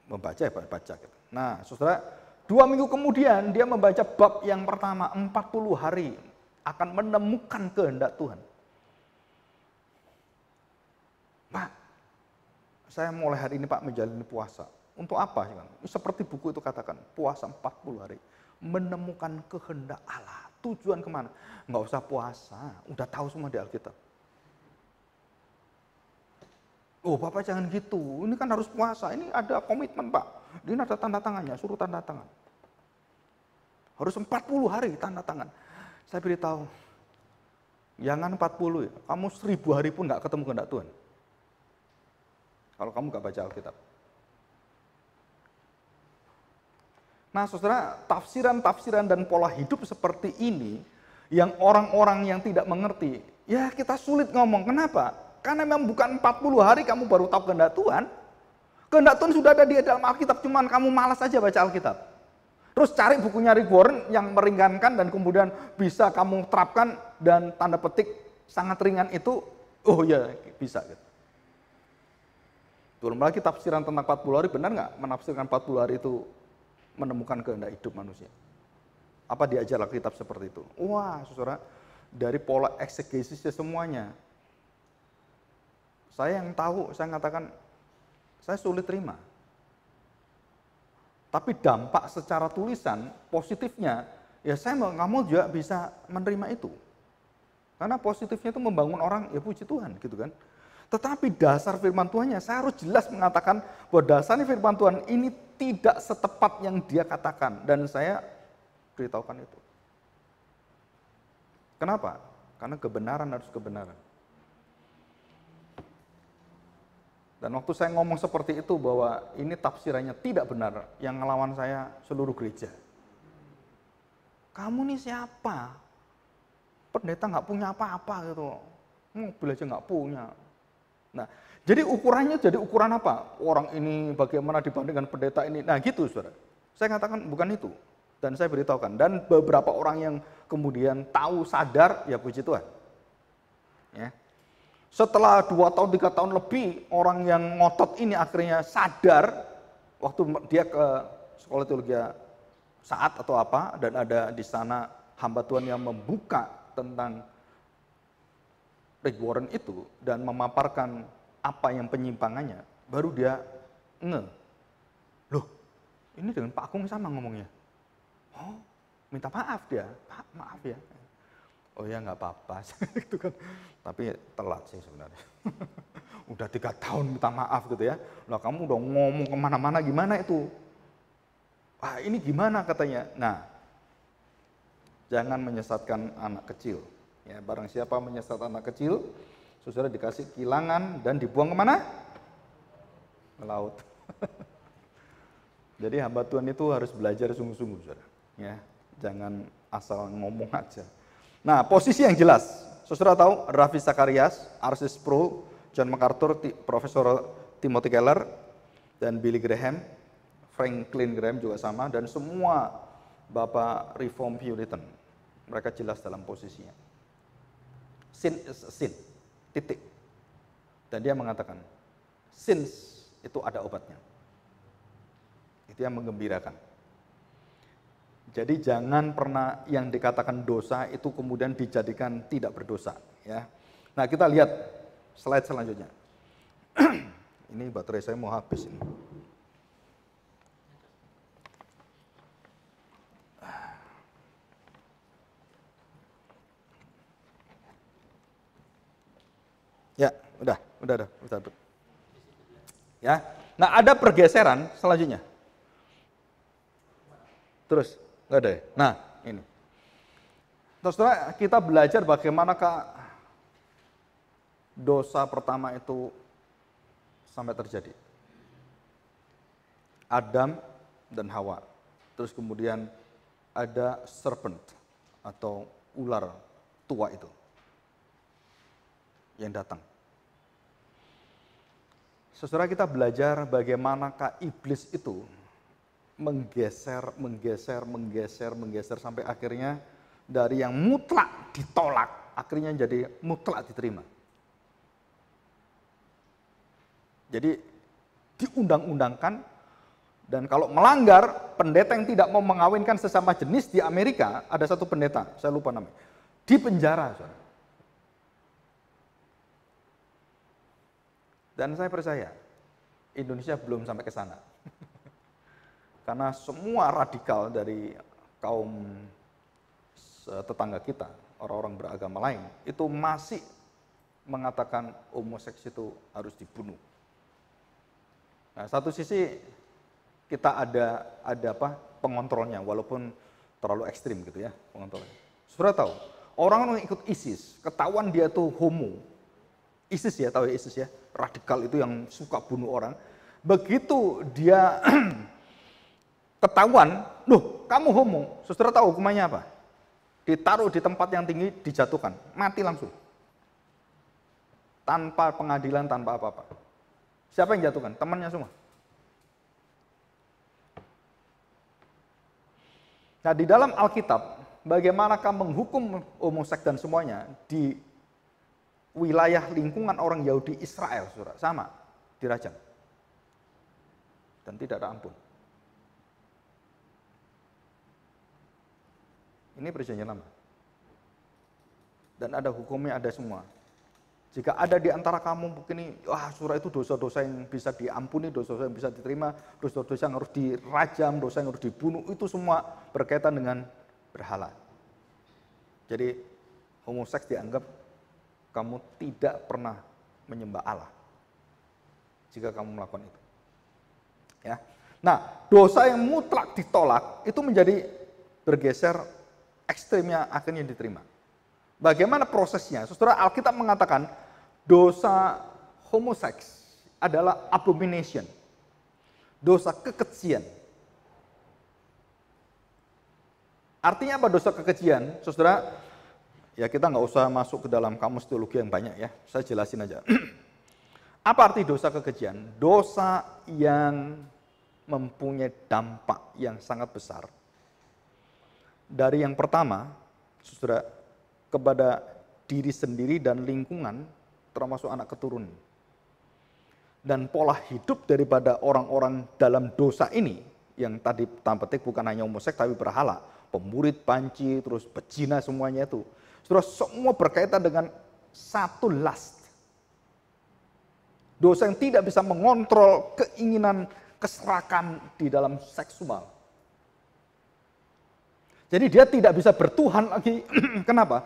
membaca ya baca gitu. Nah, saudara, dua minggu kemudian dia membaca bab yang pertama, 40 hari akan menemukan kehendak Tuhan. Pak, saya mulai hari ini Pak menjalani puasa. Untuk apa? Seperti buku itu katakan, puasa 40 hari. Menemukan kehendak Allah. Tujuan kemana? Nggak usah puasa, udah tahu semua di Alkitab. Oh Bapak jangan gitu, ini kan harus puasa, ini ada komitmen Pak. Ini ada tanda tangannya, suruh tanda tangan. Harus 40 hari tanda tangan. Saya beritahu, jangan 40, ya. kamu seribu hari pun nggak ketemu kehendak Tuhan. Kalau kamu nggak baca Alkitab. Nah, saudara, tafsiran-tafsiran dan pola hidup seperti ini yang orang-orang yang tidak mengerti, ya kita sulit ngomong. Kenapa? Karena memang bukan 40 hari kamu baru tahu kehendak Tuhan. Kehendak Tuhan sudah ada di dalam Alkitab, cuman kamu malas aja baca Alkitab. Terus cari bukunya Rick Warren yang meringankan dan kemudian bisa kamu terapkan dan tanda petik sangat ringan itu, oh ya bisa gitu. Belum lagi tafsiran tentang 40 hari benar nggak menafsirkan 40 hari itu menemukan kehendak hidup manusia. Apa diajarlah kitab seperti itu? Wah, saudara, dari pola eksegesisnya semuanya. Saya yang tahu, saya katakan, saya sulit terima. Tapi dampak secara tulisan positifnya, ya saya nggak mau juga bisa menerima itu. Karena positifnya itu membangun orang, ya puji Tuhan gitu kan. Tetapi dasar firman Tuhannya, saya harus jelas mengatakan bahwa dasarnya firman Tuhan ini tidak setepat yang dia katakan dan saya beritahukan itu. Kenapa? Karena kebenaran harus kebenaran. Dan waktu saya ngomong seperti itu bahwa ini tafsirannya tidak benar, yang ngelawan saya seluruh gereja. Kamu nih siapa? Pendeta nggak punya apa-apa gitu. Mobil aja nggak punya, Nah, jadi ukurannya jadi ukuran apa? Orang ini bagaimana dibandingkan pendeta ini? Nah, gitu Saudara. Saya katakan bukan itu. Dan saya beritahukan dan beberapa orang yang kemudian tahu sadar ya puji Tuhan. Ya. Setelah dua tahun, tiga tahun lebih, orang yang ngotot ini akhirnya sadar waktu dia ke sekolah teologi saat atau apa dan ada di sana hamba Tuhan yang membuka tentang Rick Warren itu dan memaparkan apa yang penyimpangannya, baru dia nge. Loh, ini dengan Pak Agung sama ngomongnya. Oh, minta maaf dia. Pak, maaf ya. Oh ya nggak apa-apa, itu kan. Tapi telat sih sebenarnya. udah tiga tahun minta maaf gitu ya. Lah kamu udah ngomong kemana-mana gimana itu? Ah ini gimana katanya. Nah, jangan menyesatkan anak kecil. Ya, barang siapa menyesat anak kecil, saudara dikasih kilangan dan dibuang kemana? Ke laut. Jadi hamba Tuhan itu harus belajar sungguh-sungguh, saudara. Ya, jangan asal ngomong aja. Nah, posisi yang jelas. Saudara tahu Raffi Sakarias, Arsis Pro, John MacArthur, Profesor Timothy Keller, dan Billy Graham, Franklin Graham juga sama, dan semua Bapak Reform Puritan. Mereka jelas dalam posisinya. Sin is eh, a sin. Titik. Dan dia mengatakan, sins itu ada obatnya. Itu yang menggembirakan. Jadi jangan pernah yang dikatakan dosa itu kemudian dijadikan tidak berdosa. Ya. Nah kita lihat slide selanjutnya. ini baterai saya mau habis ini. Ya, udah, udah, udah, udah. Ya. Nah, ada pergeseran selanjutnya. Terus, enggak ada ya? Nah, ini. Terus kita belajar bagaimana ke dosa pertama itu sampai terjadi. Adam dan Hawa. Terus kemudian ada serpent atau ular tua itu yang datang. Sesudah kita belajar bagaimana bagaimanakah iblis itu menggeser, menggeser, menggeser, menggeser sampai akhirnya dari yang mutlak ditolak, akhirnya jadi mutlak diterima. Jadi diundang-undangkan dan kalau melanggar pendeta yang tidak mau mengawinkan sesama jenis di Amerika ada satu pendeta, saya lupa namanya, di penjara. Saudara. Dan saya percaya Indonesia belum sampai ke sana. Karena semua radikal dari kaum tetangga kita, orang-orang beragama lain, itu masih mengatakan homoseks itu harus dibunuh. Nah, satu sisi kita ada ada apa pengontrolnya, walaupun terlalu ekstrim gitu ya pengontrolnya. Sudah tahu, orang yang ikut ISIS, ketahuan dia tuh homo. ISIS ya, tahu ya ISIS ya radikal itu yang suka bunuh orang. Begitu dia ketahuan, loh kamu homo, suster tahu hukumannya apa? Ditaruh di tempat yang tinggi, dijatuhkan, mati langsung. Tanpa pengadilan, tanpa apa-apa. Siapa yang jatuhkan? Temannya semua. Nah di dalam Alkitab, bagaimanakah menghukum homoseks dan semuanya di wilayah lingkungan orang Yahudi Israel, surat sama dirajam dan tidak ada ampun. Ini perjanjian lama. Dan ada hukumnya, ada semua. Jika ada di antara kamu begini, wah surah itu dosa-dosa yang bisa diampuni, dosa-dosa yang bisa diterima, dosa-dosa yang harus dirajam, dosa yang harus dibunuh, itu semua berkaitan dengan berhala. Jadi homoseks dianggap kamu tidak pernah menyembah Allah. Jika kamu melakukan itu. Ya. Nah, dosa yang mutlak ditolak itu menjadi bergeser ekstremnya akhirnya diterima. Bagaimana prosesnya? Saudara Alkitab mengatakan dosa homoseks adalah abomination. Dosa kekejian. Artinya apa dosa kekejian? Saudara, ya kita nggak usah masuk ke dalam kamus teologi yang banyak ya. Saya jelasin aja. Apa arti dosa kekejian? Dosa yang mempunyai dampak yang sangat besar. Dari yang pertama, saudara, kepada diri sendiri dan lingkungan, termasuk anak keturun Dan pola hidup daripada orang-orang dalam dosa ini, yang tadi tampetik bukan hanya homoseks tapi berhala, pemurid panci, terus pecina semuanya itu sudah semua berkaitan dengan satu last Dosa yang tidak bisa mengontrol keinginan keserakan di dalam seksual. Jadi dia tidak bisa bertuhan lagi. Kenapa?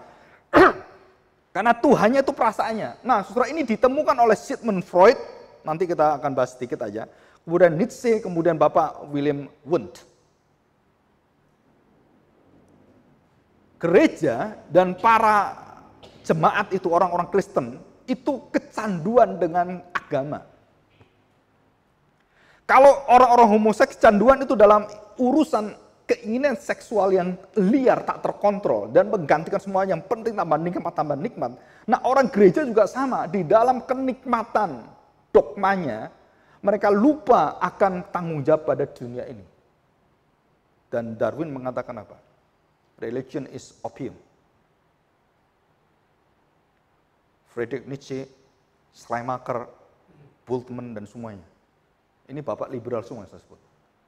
Karena Tuhannya itu perasaannya. Nah, saudara ini ditemukan oleh Sigmund Freud. Nanti kita akan bahas sedikit aja. Kemudian Nietzsche, kemudian Bapak William Wundt. gereja dan para jemaat itu orang-orang Kristen itu kecanduan dengan agama. Kalau orang-orang homoseks kecanduan itu dalam urusan keinginan seksual yang liar tak terkontrol dan menggantikan semuanya yang penting tambah nikmat tambah nikmat. Nah orang gereja juga sama di dalam kenikmatan dogmanya mereka lupa akan tanggung jawab pada dunia ini. Dan Darwin mengatakan apa? religion is opium. Friedrich Nietzsche, Schleimacher, Bultmann, dan semuanya. Ini bapak liberal semua saya sebut.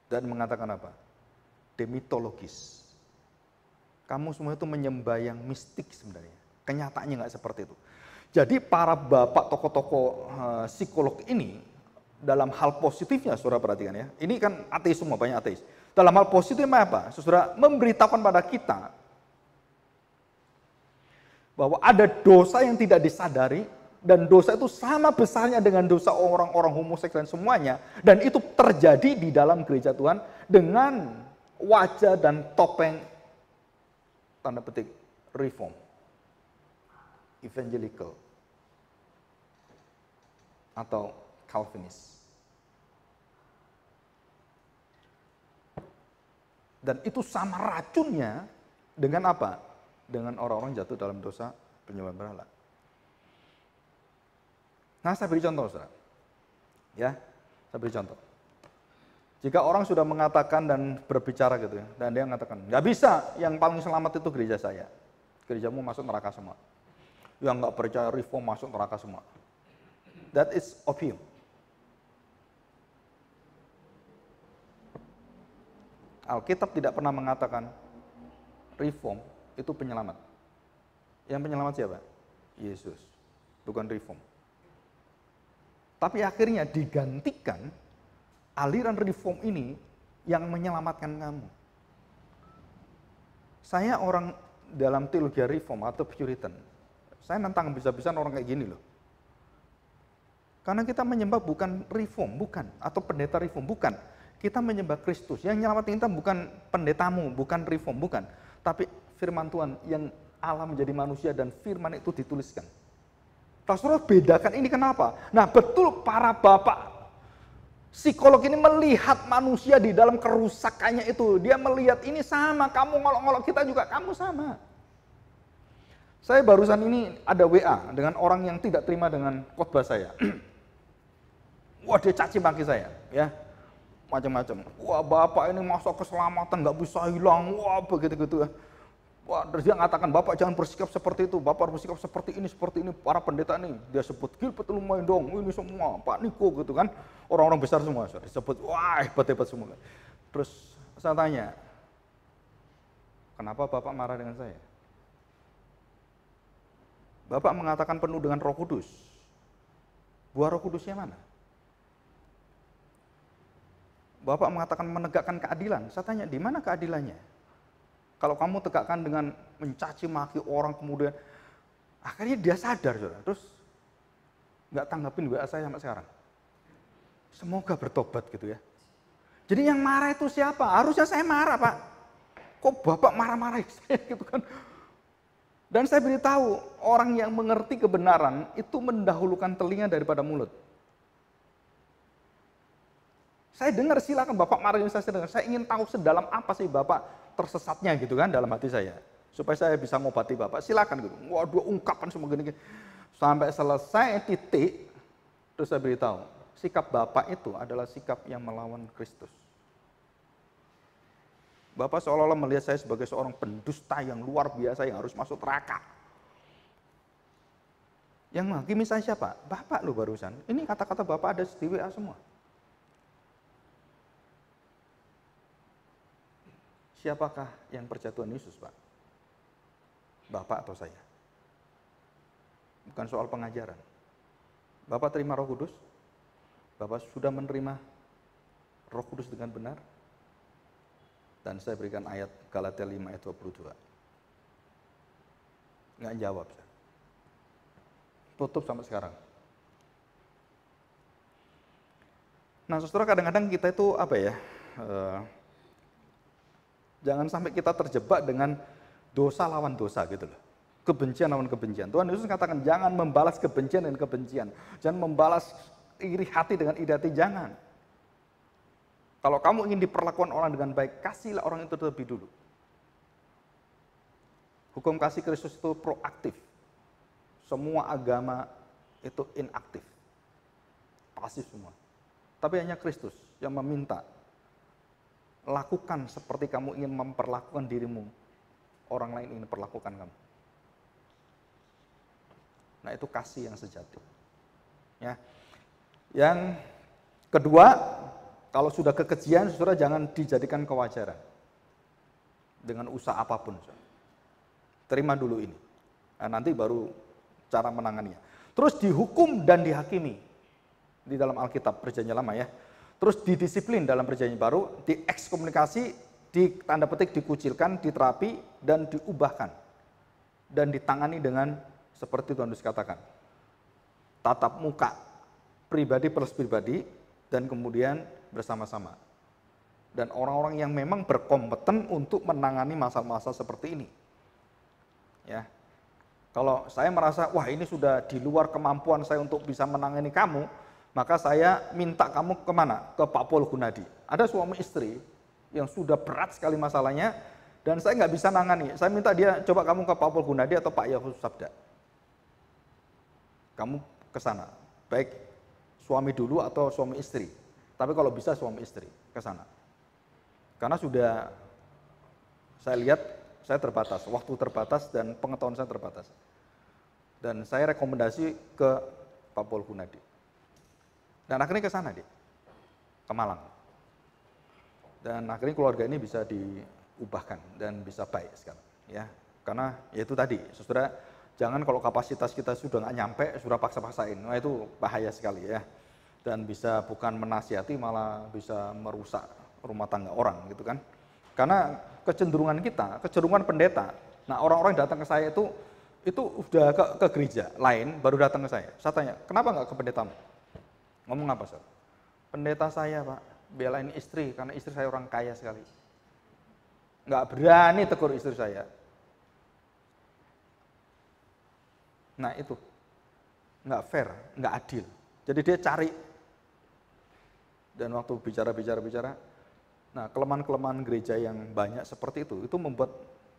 Dan mengatakan apa? Demitologis. Kamu semua itu menyembah yang mistik sebenarnya. Kenyataannya nggak seperti itu. Jadi para bapak tokoh-tokoh uh, psikolog ini dalam hal positifnya saudara perhatikan ya. Ini kan ateis semua, banyak ateis. Dalam hal positif apa? Saudara memberitahukan pada kita bahwa ada dosa yang tidak disadari dan dosa itu sama besarnya dengan dosa orang-orang homoseks dan semuanya dan itu terjadi di dalam gereja Tuhan dengan wajah dan topeng tanda petik reform evangelical atau Calvinist. Dan itu sama racunnya dengan apa? Dengan orang-orang jatuh dalam dosa penyembahan berhala. Nah, saya beri contoh, Saudara. Ya, saya beri contoh. Jika orang sudah mengatakan dan berbicara gitu ya, dan dia mengatakan, nggak bisa, yang paling selamat itu gereja saya. Gerejamu masuk neraka semua. Yang nggak percaya reform masuk neraka semua. That is opium. Alkitab tidak pernah mengatakan reform itu penyelamat. Yang penyelamat siapa? Yesus, bukan reform. Tapi akhirnya digantikan aliran reform ini yang menyelamatkan kamu. Saya orang dalam teologi reform atau Puritan. Saya nantang, bisa bisan orang kayak gini loh. Karena kita menyembah bukan reform, bukan. Atau pendeta reform, bukan kita menyembah Kristus. Yang nyelamatin kita bukan pendetamu, bukan reform, bukan. Tapi firman Tuhan yang Allah menjadi manusia dan firman itu dituliskan. Rasulullah bedakan ini kenapa? Nah betul para bapak psikolog ini melihat manusia di dalam kerusakannya itu. Dia melihat ini sama, kamu ngolok-ngolok kita juga, kamu sama. Saya barusan ini ada WA dengan orang yang tidak terima dengan khotbah saya. Wah dia caci maki saya, ya macam-macam. Wah bapak ini masuk keselamatan nggak bisa hilang, wah begitu-gitu ya. Wah, terus dia mengatakan, Bapak jangan bersikap seperti itu, Bapak bersikap seperti ini, seperti ini, para pendeta ini. Dia sebut, Gilbert lumayan dong, ini semua, Pak Niko gitu kan. Orang-orang besar semua, so, disebut, wah hebat-hebat semua. Terus saya tanya, kenapa Bapak marah dengan saya? Bapak mengatakan penuh dengan roh kudus. Buah roh kudusnya mana? Bapak mengatakan menegakkan keadilan. Saya tanya, di mana keadilannya? Kalau kamu tegakkan dengan mencaci maki orang kemudian akhirnya dia sadar, saudara. Terus nggak tanggapin WA saya sampai sekarang. Semoga bertobat gitu ya. Jadi yang marah itu siapa? Harusnya saya marah, Pak. Kok Bapak marah-marah saya gitu kan? Dan saya beritahu, orang yang mengerti kebenaran itu mendahulukan telinga daripada mulut. Saya dengar silakan Bapak marah yang saya dengar. Saya ingin tahu sedalam apa sih Bapak tersesatnya gitu kan dalam hati saya. Supaya saya bisa ngobati Bapak. Silakan gitu. Waduh ungkapan semua gini, gini. Sampai selesai titik terus saya beritahu, sikap Bapak itu adalah sikap yang melawan Kristus. Bapak seolah-olah melihat saya sebagai seorang pendusta yang luar biasa yang harus masuk neraka. Yang menghakimi saya siapa? Bapak lo barusan. Ini kata-kata Bapak ada di WA semua. Siapakah yang Tuhan Yesus, Pak? Bapak atau saya? Bukan soal pengajaran. Bapak terima Roh Kudus? Bapak sudah menerima Roh Kudus dengan benar? Dan saya berikan ayat Galatia 5 ayat 22. Nggak jawab Tutup sampai sekarang. Nah, saudara kadang-kadang kita itu apa ya? Uh, Jangan sampai kita terjebak dengan dosa lawan dosa gitu loh. Kebencian lawan kebencian. Tuhan Yesus katakan jangan membalas kebencian dengan kebencian. Jangan membalas iri hati dengan iri hati, jangan. Kalau kamu ingin diperlakukan orang dengan baik, kasihlah orang itu terlebih dulu. Hukum kasih Kristus itu proaktif. Semua agama itu inaktif. Pasif semua. Tapi hanya Kristus yang meminta lakukan seperti kamu ingin memperlakukan dirimu. Orang lain ingin perlakukan kamu. Nah, itu kasih yang sejati. Ya. Yang kedua, kalau sudah kekejian, saudara jangan dijadikan kewajaran. Dengan usaha apapun. Saudara. Terima dulu ini. Nah, nanti baru cara menangannya. Terus dihukum dan dihakimi. Di dalam Alkitab, perjanjian lama ya terus didisiplin dalam perjanjian baru, diekskomunikasi, di tanda petik dikucilkan, diterapi, dan diubahkan. Dan ditangani dengan seperti Tuhan Yesus katakan. Tatap muka, pribadi plus pribadi, dan kemudian bersama-sama. Dan orang-orang yang memang berkompeten untuk menangani masalah-masalah seperti ini. Ya, kalau saya merasa, wah ini sudah di luar kemampuan saya untuk bisa menangani kamu, maka saya minta kamu kemana? Ke Pak Pol Gunadi. Ada suami istri yang sudah berat sekali masalahnya, dan saya nggak bisa nangani. Saya minta dia, coba kamu ke Pak Pol Gunadi atau Pak Yahus Sabda. Kamu ke sana. Baik suami dulu atau suami istri. Tapi kalau bisa suami istri ke sana. Karena sudah saya lihat saya terbatas, waktu terbatas dan pengetahuan saya terbatas. Dan saya rekomendasi ke Pak Pol Gunadi. Dan akhirnya ke sana dia, ke Malang. Dan akhirnya keluarga ini bisa diubahkan dan bisa baik sekarang. Ya, karena ya itu tadi, saudara jangan kalau kapasitas kita sudah nggak nyampe, sudah paksa-paksain, nah, itu bahaya sekali ya. Dan bisa bukan menasihati malah bisa merusak rumah tangga orang gitu kan. Karena kecenderungan kita, kecenderungan pendeta, nah orang-orang yang datang ke saya itu itu udah ke, ke gereja lain baru datang ke saya. Saya tanya, kenapa nggak ke pendetamu? Ngomong apa, Sob? Pendeta saya, Pak, belain istri karena istri saya orang kaya sekali. Nggak berani tegur istri saya. Nah, itu. Nggak fair, nggak adil. Jadi dia cari. Dan waktu bicara-bicara-bicara, nah kelemahan-kelemahan gereja yang banyak seperti itu, itu membuat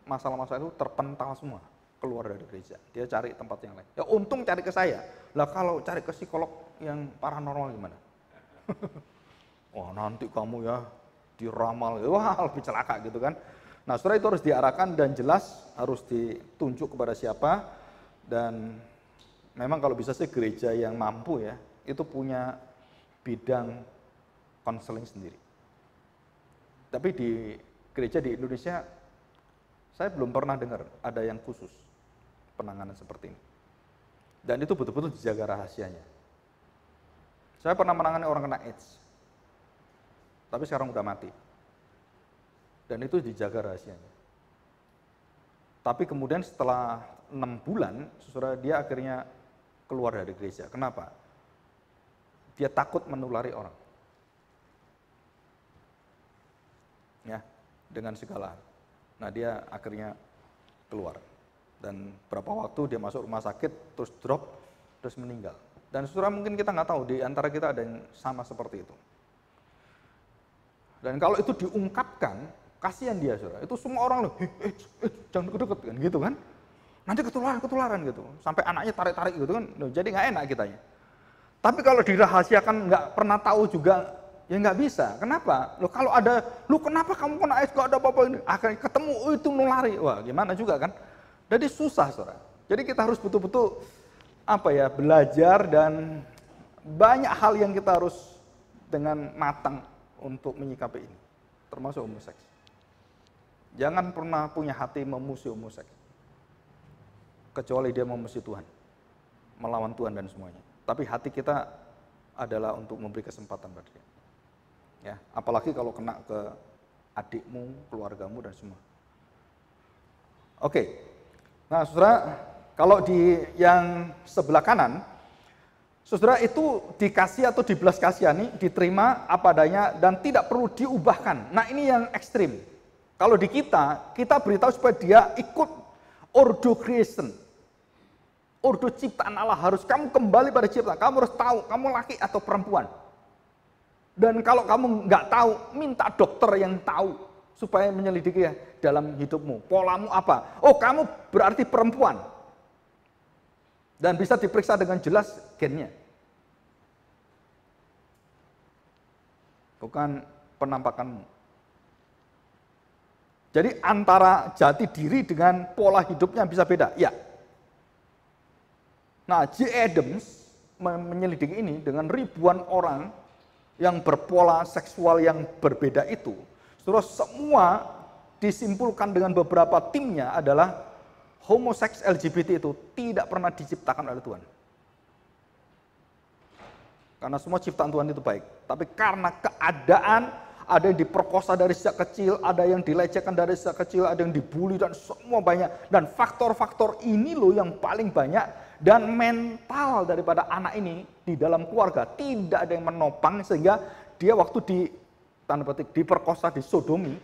masalah-masalah itu terpental semua keluar dari gereja. Dia cari tempat yang lain. Ya untung cari ke saya. Lah kalau cari ke psikolog yang paranormal gimana? Wah nanti kamu ya diramal, wah lebih celaka gitu kan. Nah setelah itu harus diarahkan dan jelas harus ditunjuk kepada siapa dan memang kalau bisa sih gereja yang mampu ya itu punya bidang konseling sendiri. Tapi di gereja di Indonesia saya belum pernah dengar ada yang khusus penanganan seperti ini. Dan itu betul-betul dijaga rahasianya. Saya pernah menangani orang kena AIDS. Tapi sekarang udah mati. Dan itu dijaga rahasianya. Tapi kemudian setelah enam bulan, saudara dia akhirnya keluar dari gereja. Kenapa? Dia takut menulari orang. Ya, dengan segala. Nah dia akhirnya keluar. Dan berapa waktu dia masuk rumah sakit, terus drop, terus meninggal. Dan saudara mungkin kita nggak tahu, di antara kita ada yang sama seperti itu. Dan kalau itu diungkapkan, kasihan dia saudara. Itu semua orang loh, eh, eh, eh, jangan deket-deket kan gitu kan. Nanti ketularan, ketularan gitu. Sampai anaknya tarik-tarik gitu kan. Loh, jadi nggak enak kitanya. Tapi kalau dirahasiakan nggak pernah tahu juga, ya nggak bisa. Kenapa? Lo kalau ada, lo kenapa kamu kena es ada apa-apa ini? Akhirnya ketemu oh, itu nulari. Wah gimana juga kan. Jadi susah saudara. Jadi kita harus betul-betul apa ya belajar dan banyak hal yang kita harus dengan matang untuk menyikapi ini, termasuk homoseks. Jangan pernah punya hati memusuhi homoseks, kecuali dia memusuhi Tuhan, melawan Tuhan dan semuanya. Tapi hati kita adalah untuk memberi kesempatan pada dia. Ya, apalagi kalau kena ke adikmu, keluargamu dan semua. Oke, nah saudara, kalau di yang sebelah kanan, saudara itu dikasih atau dibelas kasihani, diterima apa adanya dan tidak perlu diubahkan. Nah ini yang ekstrim. Kalau di kita, kita beritahu supaya dia ikut ordo creation. Ordo ciptaan Allah harus kamu kembali pada ciptaan. Kamu harus tahu kamu laki atau perempuan. Dan kalau kamu nggak tahu, minta dokter yang tahu supaya menyelidiki ya dalam hidupmu. Polamu apa? Oh, kamu berarti perempuan dan bisa diperiksa dengan jelas gennya. Bukan penampakan. Jadi antara jati diri dengan pola hidupnya bisa beda, ya. Nah, J. Adams menyelidiki ini dengan ribuan orang yang berpola seksual yang berbeda itu. Terus semua disimpulkan dengan beberapa timnya adalah homoseks LGBT itu tidak pernah diciptakan oleh Tuhan. Karena semua ciptaan Tuhan itu baik. Tapi karena keadaan, ada yang diperkosa dari sejak kecil, ada yang dilecehkan dari sejak kecil, ada yang dibully dan semua banyak. Dan faktor-faktor ini loh yang paling banyak dan mental daripada anak ini di dalam keluarga tidak ada yang menopang sehingga dia waktu di tanda petik diperkosa disodomi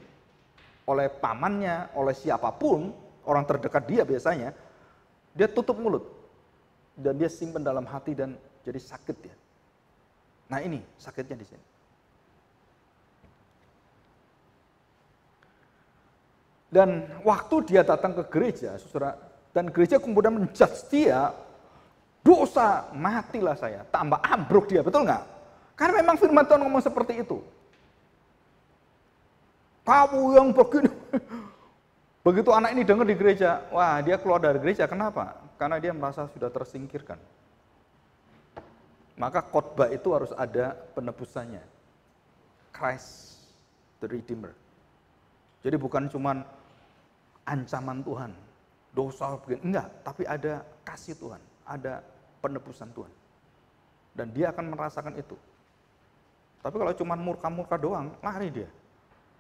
oleh pamannya, oleh siapapun, orang terdekat dia biasanya, dia tutup mulut dan dia simpen dalam hati dan jadi sakit dia. Nah ini sakitnya di sini. Dan waktu dia datang ke gereja, saudara, dan gereja kemudian menjudge dia, dosa matilah saya, tambah ambruk dia, betul nggak? Karena memang firman Tuhan ngomong seperti itu. Kamu yang begini, Begitu anak ini dengar di gereja, wah dia keluar dari gereja, kenapa? Karena dia merasa sudah tersingkirkan. Maka khotbah itu harus ada penebusannya. Christ the Redeemer. Jadi bukan cuman ancaman Tuhan, dosa enggak, tapi ada kasih Tuhan, ada penebusan Tuhan. Dan dia akan merasakan itu. Tapi kalau cuman murka-murka doang, lari dia.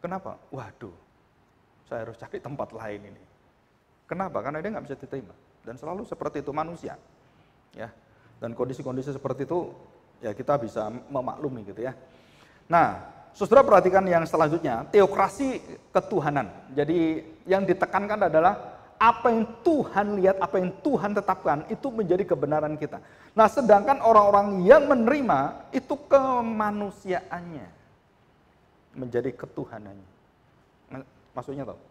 Kenapa? Waduh, saya harus cari tempat lain ini. Kenapa? Karena dia nggak bisa diterima. Dan selalu seperti itu manusia. Ya. Dan kondisi-kondisi seperti itu ya kita bisa memaklumi gitu ya. Nah, saudara perhatikan yang selanjutnya, teokrasi ketuhanan. Jadi yang ditekankan adalah apa yang Tuhan lihat, apa yang Tuhan tetapkan itu menjadi kebenaran kita. Nah, sedangkan orang-orang yang menerima itu kemanusiaannya menjadi ketuhanannya. Maksudnya tahu?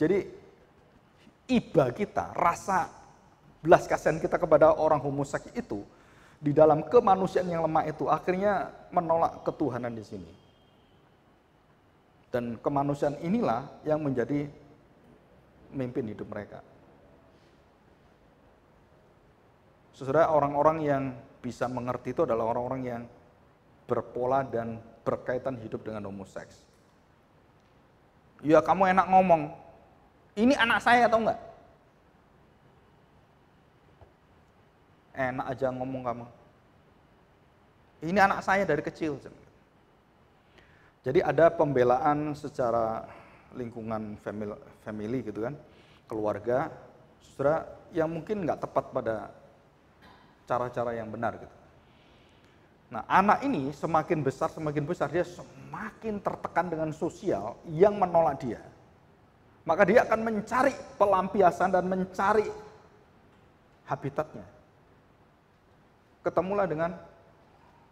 Jadi iba kita, rasa belas kasihan kita kepada orang homoseks itu di dalam kemanusiaan yang lemah itu akhirnya menolak ketuhanan di sini. Dan kemanusiaan inilah yang menjadi memimpin hidup mereka. Sesudah orang-orang yang bisa mengerti itu adalah orang-orang yang berpola dan berkaitan hidup dengan homoseks ya kamu enak ngomong. Ini anak saya atau enggak? Enak aja ngomong kamu. Ini anak saya dari kecil. Jadi ada pembelaan secara lingkungan family, family gitu kan, keluarga, saudara yang mungkin nggak tepat pada cara-cara yang benar gitu. Nah, anak ini semakin besar, semakin besar, dia semakin tertekan dengan sosial yang menolak dia. Maka dia akan mencari pelampiasan dan mencari habitatnya. Ketemulah dengan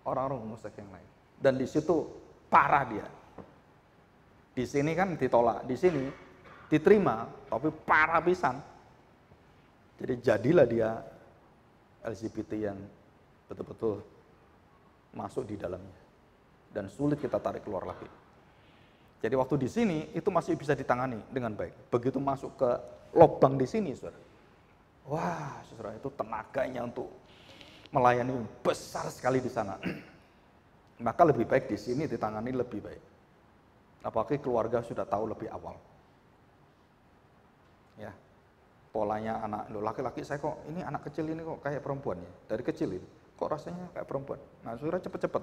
orang-orang musik yang lain. Dan di situ parah dia. Di sini kan ditolak, di sini diterima, tapi parah pisan. Jadi jadilah dia LGBT yang betul-betul masuk di dalamnya dan sulit kita tarik keluar lagi. Jadi waktu di sini itu masih bisa ditangani dengan baik. Begitu masuk ke lubang di sini, saudara. Wah, saudara itu tenaganya untuk melayani besar sekali di sana. Maka lebih baik di sini ditangani lebih baik. Apalagi keluarga sudah tahu lebih awal. Ya, polanya anak laki-laki saya kok ini anak kecil ini kok kayak perempuan ya, dari kecil ini kok rasanya kayak perempuan. Nah, saudara cepat-cepat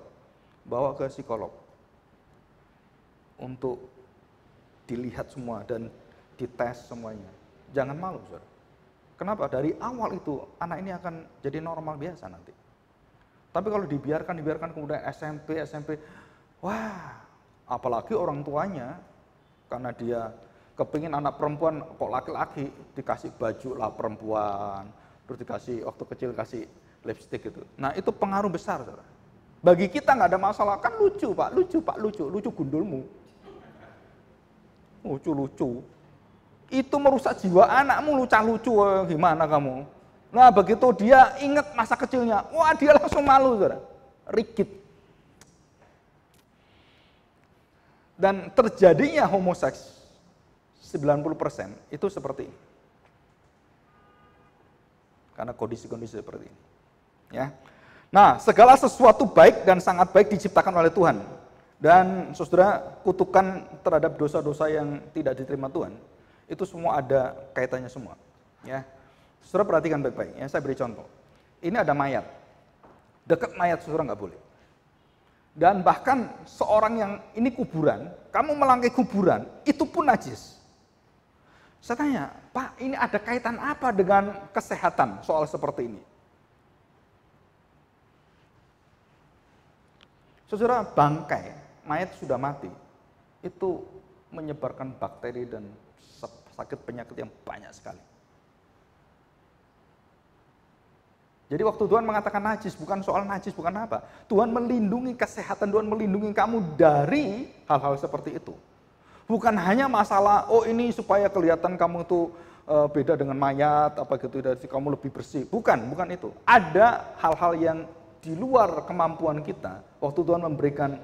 bawa ke psikolog untuk dilihat semua dan dites semuanya. Jangan malu, saudara. Kenapa? Dari awal itu anak ini akan jadi normal biasa nanti. Tapi kalau dibiarkan, dibiarkan kemudian SMP, SMP, wah, apalagi orang tuanya karena dia kepingin anak perempuan kok laki-laki dikasih baju lah perempuan, terus dikasih waktu kecil kasih lipstick itu. Nah itu pengaruh besar, saudara. Bagi kita nggak ada masalah, kan lucu pak, lucu pak, lucu, lucu gundulmu. Lucu-lucu. Itu merusak jiwa anakmu, lucu, lucu, eh, gimana kamu? Nah begitu dia ingat masa kecilnya, wah dia langsung malu, saudara. Rigid. Dan terjadinya homoseks 90% itu seperti ini. Karena kondisi-kondisi seperti ini. Ya. Nah, segala sesuatu baik dan sangat baik diciptakan oleh Tuhan. Dan saudara, kutukan terhadap dosa-dosa yang tidak diterima Tuhan, itu semua ada kaitannya semua. Ya. Saudara perhatikan baik-baik, ya. saya beri contoh. Ini ada mayat. Dekat mayat saudara nggak boleh. Dan bahkan seorang yang ini kuburan, kamu melangkai kuburan, itu pun najis. Saya tanya, Pak ini ada kaitan apa dengan kesehatan soal seperti ini? Sesudah bangkai, mayat sudah mati, itu menyebarkan bakteri dan sakit penyakit yang banyak sekali. Jadi waktu Tuhan mengatakan najis, bukan soal najis, bukan apa. Tuhan melindungi kesehatan, Tuhan melindungi kamu dari hal-hal seperti itu. Bukan hanya masalah, oh ini supaya kelihatan kamu itu eh, beda dengan mayat, apa gitu, dari kamu lebih bersih. Bukan, bukan itu. Ada hal-hal yang di luar kemampuan kita, waktu Tuhan memberikan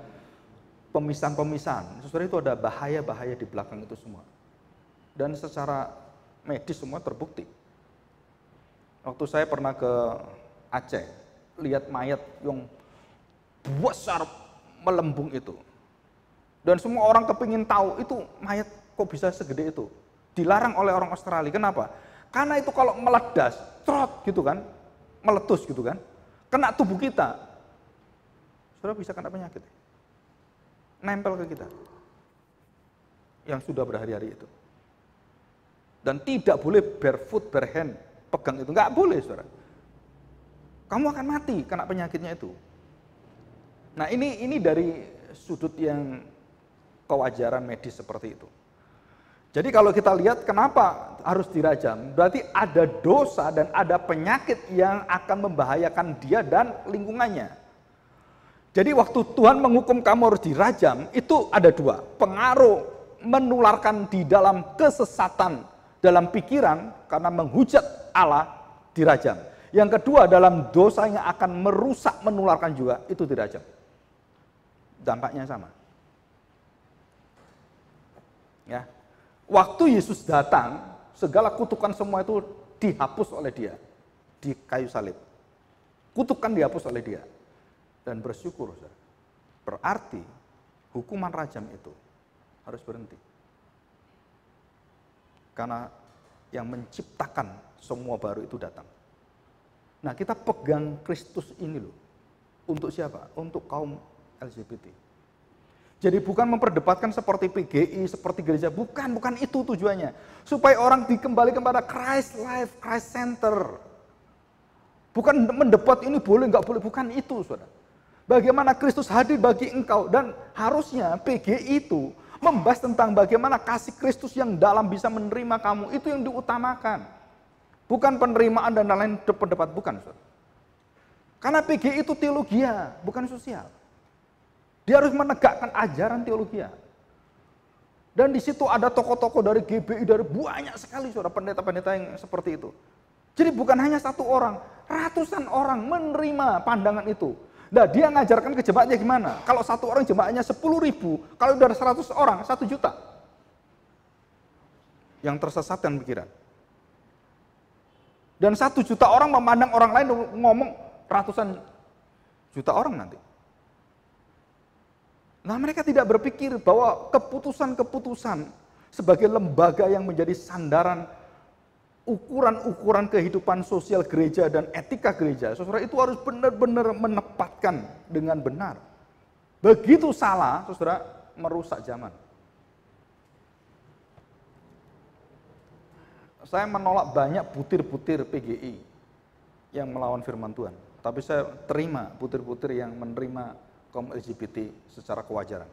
pemisahan-pemisahan, sebenarnya itu ada bahaya-bahaya di belakang itu semua. Dan secara medis semua terbukti. Waktu saya pernah ke Aceh, lihat mayat yang besar melembung itu. Dan semua orang kepingin tahu itu mayat kok bisa segede itu. Dilarang oleh orang Australia. Kenapa? Karena itu kalau meledas, trot gitu kan, meletus gitu kan, kena tubuh kita, saudara bisa kena penyakit. Nempel ke kita. Yang sudah berhari-hari itu. Dan tidak boleh barefoot, barehand, pegang itu. Enggak boleh, saudara. Kamu akan mati kena penyakitnya itu. Nah ini ini dari sudut yang kewajaran medis seperti itu. Jadi kalau kita lihat kenapa harus dirajam, berarti ada dosa dan ada penyakit yang akan membahayakan dia dan lingkungannya. Jadi waktu Tuhan menghukum kamu harus dirajam, itu ada dua. Pengaruh menularkan di dalam kesesatan dalam pikiran karena menghujat Allah dirajam. Yang kedua dalam dosa yang akan merusak menularkan juga itu dirajam. Dampaknya sama. Ya, Waktu Yesus datang, segala kutukan semua itu dihapus oleh dia di kayu salib. Kutukan dihapus oleh dia. Dan bersyukur, Berarti hukuman rajam itu harus berhenti. Karena yang menciptakan semua baru itu datang. Nah kita pegang Kristus ini loh. Untuk siapa? Untuk kaum LGBT. Jadi bukan memperdebatkan seperti PGI, seperti gereja, bukan, bukan itu tujuannya. Supaya orang dikembali kepada Christ Life, Christ Center. Bukan mendebat ini boleh, nggak boleh, bukan itu saudara. Bagaimana Kristus hadir bagi engkau dan harusnya PGI itu membahas tentang bagaimana kasih Kristus yang dalam bisa menerima kamu, itu yang diutamakan. Bukan penerimaan dan lain-lain pendapat, bukan saudara. Karena PGI itu teologia, bukan sosial. Dia harus menegakkan ajaran teologi. Ya. Dan di situ ada tokoh-tokoh dari GBI, dari banyak sekali saudara pendeta-pendeta yang seperti itu. Jadi bukan hanya satu orang, ratusan orang menerima pandangan itu. Nah dia ngajarkan ke jemaatnya gimana? Kalau satu orang jemaatnya 10 ribu, kalau dari 100 orang 1 juta. Yang tersesat dan pikiran. Dan satu juta orang memandang orang lain ngomong ratusan juta orang nanti. Nah mereka tidak berpikir bahwa keputusan-keputusan sebagai lembaga yang menjadi sandaran ukuran-ukuran kehidupan sosial gereja dan etika gereja, saudara itu harus benar-benar menempatkan dengan benar. Begitu salah, saudara merusak zaman. Saya menolak banyak butir-butir PGI yang melawan firman Tuhan. Tapi saya terima butir-butir yang menerima kaum LGBT secara kewajaran.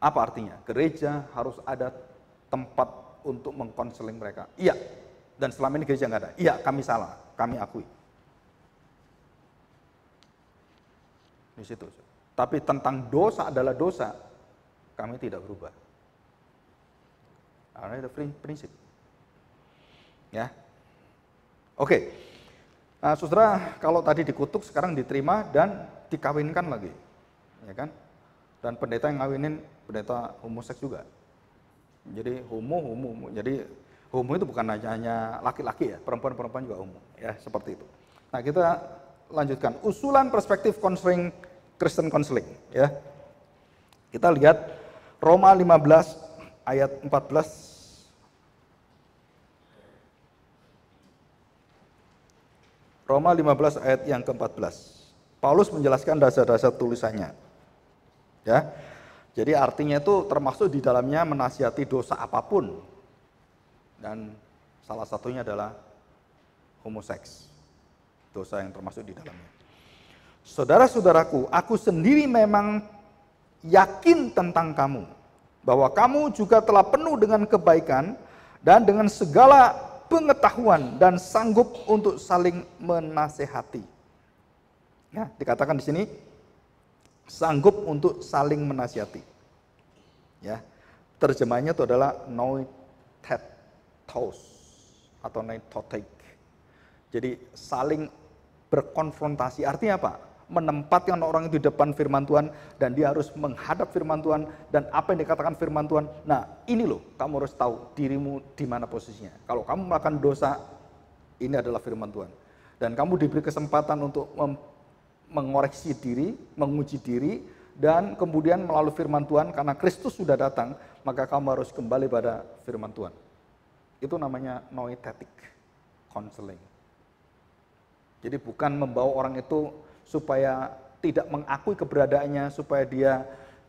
Apa artinya? Gereja harus ada tempat untuk mengkonseling mereka. Iya, dan selama ini gereja nggak ada. Iya, kami salah, kami akui. Di situ. Tapi tentang dosa adalah dosa, kami tidak berubah. Karena itu prinsip. Ya. Oke. Nah, saudara, kalau tadi dikutuk, sekarang diterima dan dikawinkan lagi, ya kan? Dan pendeta yang ngawinin pendeta homoseks juga. Jadi homo, homo, homo. Jadi homo itu bukan hanya laki-laki ya, perempuan-perempuan juga homo, ya seperti itu. Nah kita lanjutkan usulan perspektif konseling Kristen konseling, ya. Kita lihat Roma 15 ayat 14 Roma 15 ayat yang ke-14. Paulus menjelaskan dasar-dasar tulisannya. Ya. Jadi artinya itu termasuk di dalamnya menasihati dosa apapun. Dan salah satunya adalah homoseks. Dosa yang termasuk di dalamnya. Saudara-saudaraku, aku sendiri memang yakin tentang kamu bahwa kamu juga telah penuh dengan kebaikan dan dengan segala pengetahuan dan sanggup untuk saling menasehati. Ya, dikatakan di sini sanggup untuk saling menasihati. Ya. terjemahnya itu adalah noitetos atau noitotik. Jadi saling berkonfrontasi. Artinya apa? Menempatkan orang itu di depan firman Tuhan dan dia harus menghadap firman Tuhan dan apa yang dikatakan firman Tuhan. Nah, ini loh kamu harus tahu dirimu di mana posisinya. Kalau kamu melakukan dosa, ini adalah firman Tuhan. Dan kamu diberi kesempatan untuk mengoreksi diri, menguji diri, dan kemudian melalui firman Tuhan karena Kristus sudah datang, maka kamu harus kembali pada firman Tuhan. Itu namanya noetetic counseling. Jadi bukan membawa orang itu supaya tidak mengakui keberadaannya, supaya dia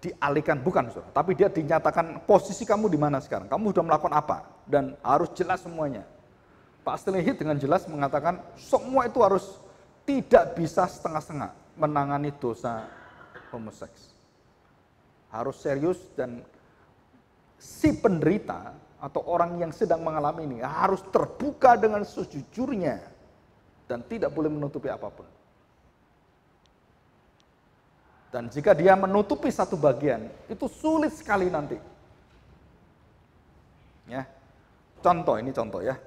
dialihkan, bukan saudara. Tapi dia dinyatakan posisi kamu di mana sekarang, kamu sudah melakukan apa, dan harus jelas semuanya. Pak Stanley dengan jelas mengatakan semua itu harus tidak bisa setengah-setengah menangani dosa homoseks. Harus serius dan si penderita atau orang yang sedang mengalami ini harus terbuka dengan sejujurnya dan tidak boleh menutupi apapun. Dan jika dia menutupi satu bagian, itu sulit sekali nanti. Ya. Contoh ini contoh ya.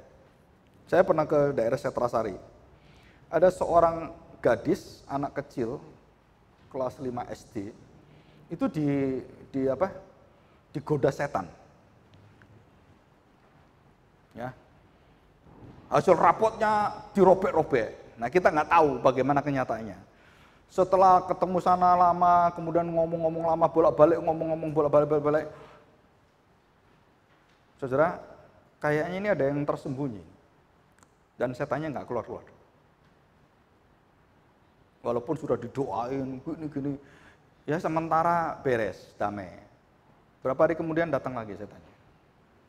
Saya pernah ke daerah Setrasari ada seorang gadis anak kecil kelas 5 SD itu di di apa digoda setan ya hasil rapotnya dirobek-robek nah kita nggak tahu bagaimana kenyataannya setelah ketemu sana lama kemudian ngomong-ngomong lama bolak-balik ngomong-ngomong bolak-balik bolak-balik saudara kayaknya ini ada yang tersembunyi dan setannya nggak keluar-keluar walaupun sudah didoain gini gini ya sementara beres damai berapa hari kemudian datang lagi setannya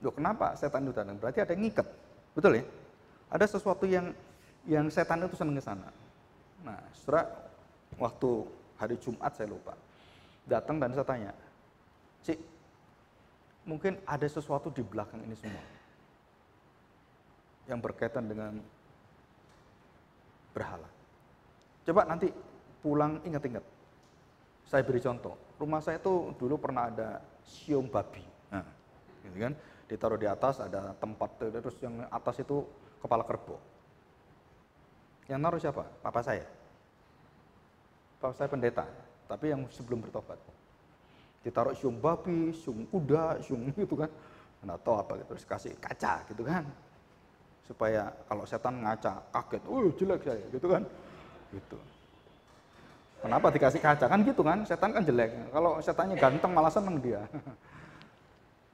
loh kenapa setan itu datang berarti ada yang ngikat betul ya ada sesuatu yang yang setan itu seneng ke sana nah setelah waktu hari Jumat saya lupa datang dan saya tanya cik mungkin ada sesuatu di belakang ini semua yang berkaitan dengan berhala Coba nanti pulang ingat-ingat. Saya beri contoh. Rumah saya itu dulu pernah ada siung babi. Nah, gitu kan? Ditaruh di atas ada tempat terus yang atas itu kepala kerbau. Yang naruh siapa? Papa saya. Papa saya pendeta, tapi yang sebelum bertobat. Ditaruh siung babi, siung kuda, siung gitu kan. Nggak tahu apa gitu, terus kasih kaca gitu kan. Supaya kalau setan ngaca kaget, uh jelek saya gitu kan Gitu. Kenapa dikasih kaca? Kan gitu kan, setan kan jelek. Kalau setannya ganteng malah seneng dia.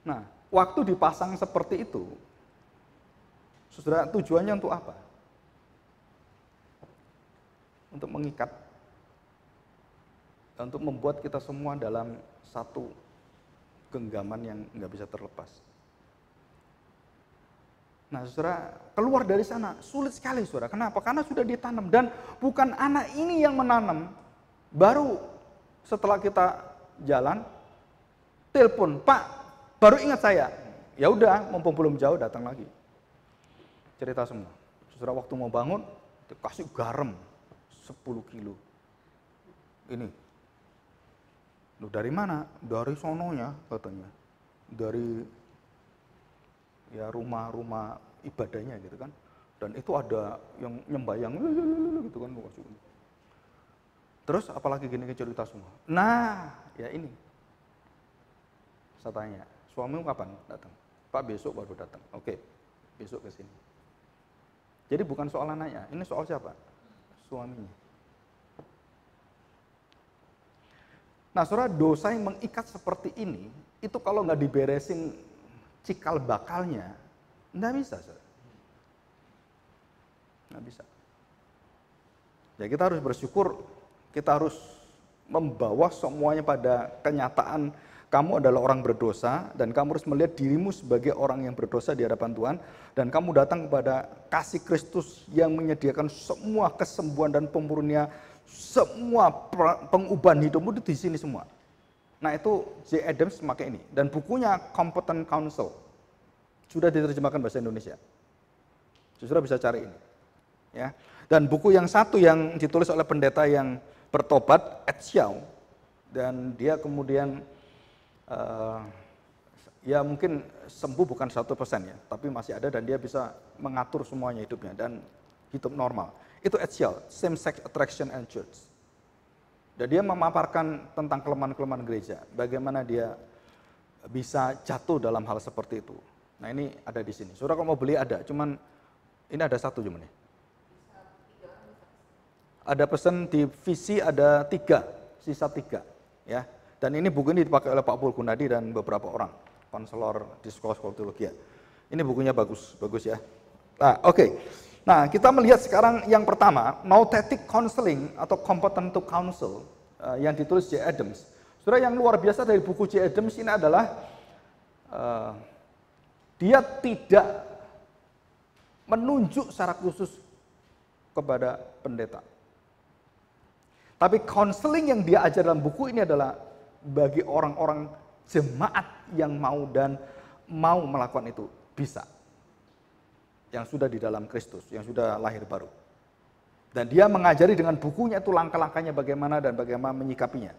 Nah, waktu dipasang seperti itu, saudara tujuannya untuk apa? Untuk mengikat. Untuk membuat kita semua dalam satu genggaman yang nggak bisa terlepas. Nah, saudara, keluar dari sana sulit sekali, saudara. Kenapa? Karena sudah ditanam dan bukan anak ini yang menanam. Baru setelah kita jalan, telepon, Pak, baru ingat saya. Ya udah, mumpung belum jauh datang lagi. Cerita semua. Saudara waktu mau bangun, dikasih garam 10 kilo. Ini. Lu dari mana? Dari sononya katanya. Dari ya rumah-rumah ibadahnya gitu kan dan itu ada yang nyembayang gitu kan terus apalagi gini cerita semua nah ya ini saya tanya suamimu kapan datang pak besok baru datang oke besok ke sini jadi bukan soal anaknya ini soal siapa suaminya nah saudara dosa yang mengikat seperti ini itu kalau nggak diberesin cikal bakalnya, tidak bisa. Tidak bisa. Ya kita harus bersyukur, kita harus membawa semuanya pada kenyataan kamu adalah orang berdosa dan kamu harus melihat dirimu sebagai orang yang berdosa di hadapan Tuhan dan kamu datang kepada kasih Kristus yang menyediakan semua kesembuhan dan pemurnian semua pengubahan hidupmu di sini semua. Nah itu J. Adams memakai ini. Dan bukunya Competent Counsel. Sudah diterjemahkan bahasa Indonesia. Sudah bisa cari ini. Ya. Dan buku yang satu yang ditulis oleh pendeta yang bertobat, Ed Xiao. Dan dia kemudian, uh, ya mungkin sembuh bukan satu persen ya. Tapi masih ada dan dia bisa mengatur semuanya hidupnya. Dan hidup normal. Itu Ed Xiao, Same Sex Attraction and Church. Dan dia memaparkan tentang kelemahan-kelemahan gereja, bagaimana dia bisa jatuh dalam hal seperti itu. Nah ini ada di sini. Saudara kalau mau beli ada, cuman ini ada satu cuman nih. Ada pesan di visi ada tiga, sisa tiga, ya. Dan ini buku ini dipakai oleh Pak Pul Gunadi dan beberapa orang, konselor di sekolah-sekolah teologi. Ini bukunya bagus, bagus ya. Nah, oke. Okay. Nah, kita melihat sekarang yang pertama, Nautetic Counseling atau Competent to Counsel uh, yang ditulis J. Adams. sudah yang luar biasa dari buku J. Adams ini adalah uh, dia tidak menunjuk secara khusus kepada pendeta. Tapi counseling yang dia ajar dalam buku ini adalah bagi orang-orang jemaat yang mau dan mau melakukan itu bisa yang sudah di dalam Kristus, yang sudah lahir baru. Dan dia mengajari dengan bukunya itu langkah-langkahnya bagaimana dan bagaimana menyikapinya.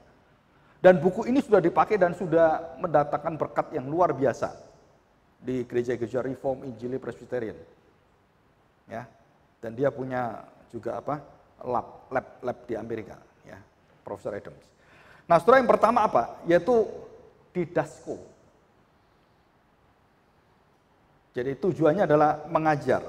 Dan buku ini sudah dipakai dan sudah mendatangkan berkat yang luar biasa di gereja-gereja Reform Injili Presbyterian. Ya. Dan dia punya juga apa? lab lab lab di Amerika ya, Profesor Adams. Nah, setelah yang pertama apa? Yaitu di Dasko. Jadi tujuannya adalah mengajar.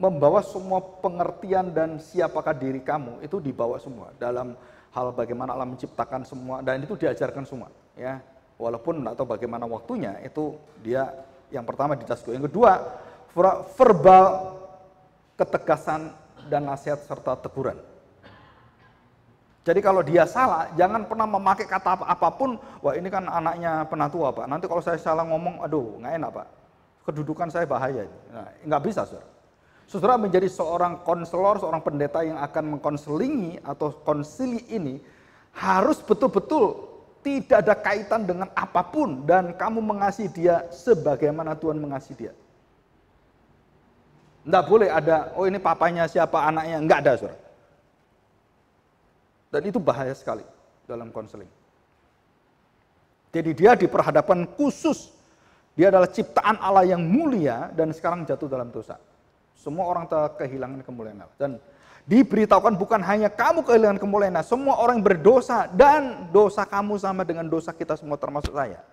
Membawa semua pengertian dan siapakah diri kamu itu dibawa semua dalam hal bagaimana Allah menciptakan semua dan itu diajarkan semua ya. Walaupun tahu bagaimana waktunya itu dia yang pertama di tasku. Yang kedua verbal ketegasan dan nasihat serta teguran. Jadi kalau dia salah, jangan pernah memakai kata apapun, wah ini kan anaknya penatua pak, nanti kalau saya salah ngomong, aduh nggak enak pak kedudukan saya bahaya. Nah, nggak bisa, saudara. Saudara menjadi seorang konselor, seorang pendeta yang akan mengkonselingi atau konsili ini harus betul-betul tidak ada kaitan dengan apapun dan kamu mengasihi dia sebagaimana Tuhan mengasihi dia. Nggak boleh ada, oh ini papanya siapa, anaknya, nggak ada saudara. Dan itu bahaya sekali dalam konseling. Jadi dia perhadapan khusus dia adalah ciptaan Allah yang mulia dan sekarang jatuh dalam dosa. Semua orang telah kehilangan kemuliaan Allah. Dan diberitahukan bukan hanya kamu kehilangan kemuliaan Allah, semua orang berdosa dan dosa kamu sama dengan dosa kita semua termasuk saya.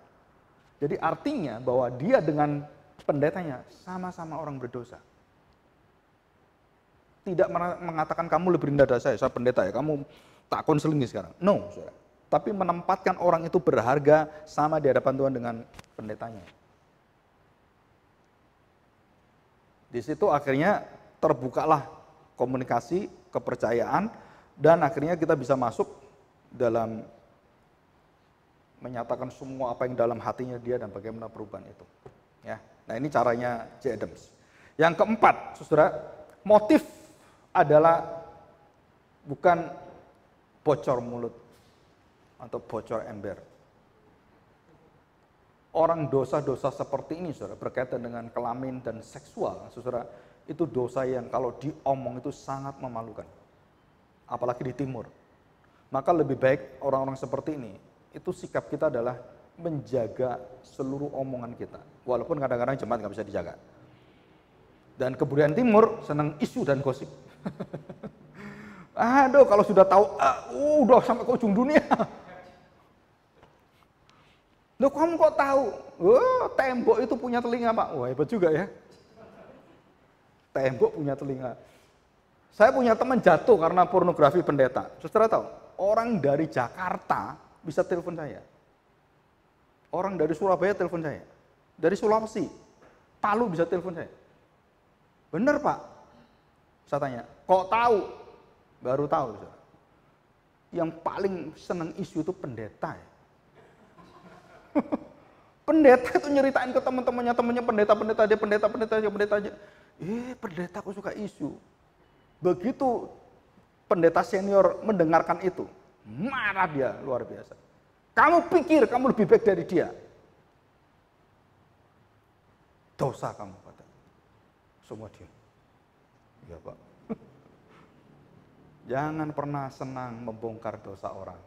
Jadi artinya bahwa dia dengan pendetanya sama-sama orang berdosa. Tidak mengatakan kamu lebih rendah dari saya, saya pendeta ya, kamu tak konselingi sekarang. No, saudara. Tapi menempatkan orang itu berharga sama di hadapan Tuhan dengan pendetanya. Di situ akhirnya terbukalah komunikasi, kepercayaan, dan akhirnya kita bisa masuk dalam menyatakan semua apa yang dalam hatinya dia dan bagaimana perubahan itu. Ya. Nah ini caranya J. Adams. Yang keempat, saudara, motif adalah bukan bocor mulut atau bocor ember orang dosa-dosa seperti ini saudara berkaitan dengan kelamin dan seksual saudara itu dosa yang kalau diomong itu sangat memalukan apalagi di timur maka lebih baik orang-orang seperti ini itu sikap kita adalah menjaga seluruh omongan kita walaupun kadang-kadang jemaat nggak bisa dijaga dan kebudayaan timur senang isu dan gosip aduh kalau sudah tahu uh, udah sampai ke ujung dunia Loh kamu kok tahu? Oh, tembok itu punya telinga pak. Wah hebat juga ya. Tembok punya telinga. Saya punya teman jatuh karena pornografi pendeta. Saudara tahu, orang dari Jakarta bisa telepon saya. Orang dari Surabaya telepon saya. Dari Sulawesi, Palu bisa telepon saya. Bener pak? Saya tanya, kok tahu? Baru tahu. Saudara. Yang paling senang isu itu pendeta ya pendeta itu nyeritain ke teman-temannya, temannya pendeta-pendeta dia, pendeta-pendeta aja, pendeta aja. Eh, pendeta aku suka isu. Begitu pendeta senior mendengarkan itu, marah dia luar biasa. Kamu pikir kamu lebih baik dari dia? Dosa kamu kata. Semua dia. Ya Pak. Jangan pernah senang membongkar dosa orang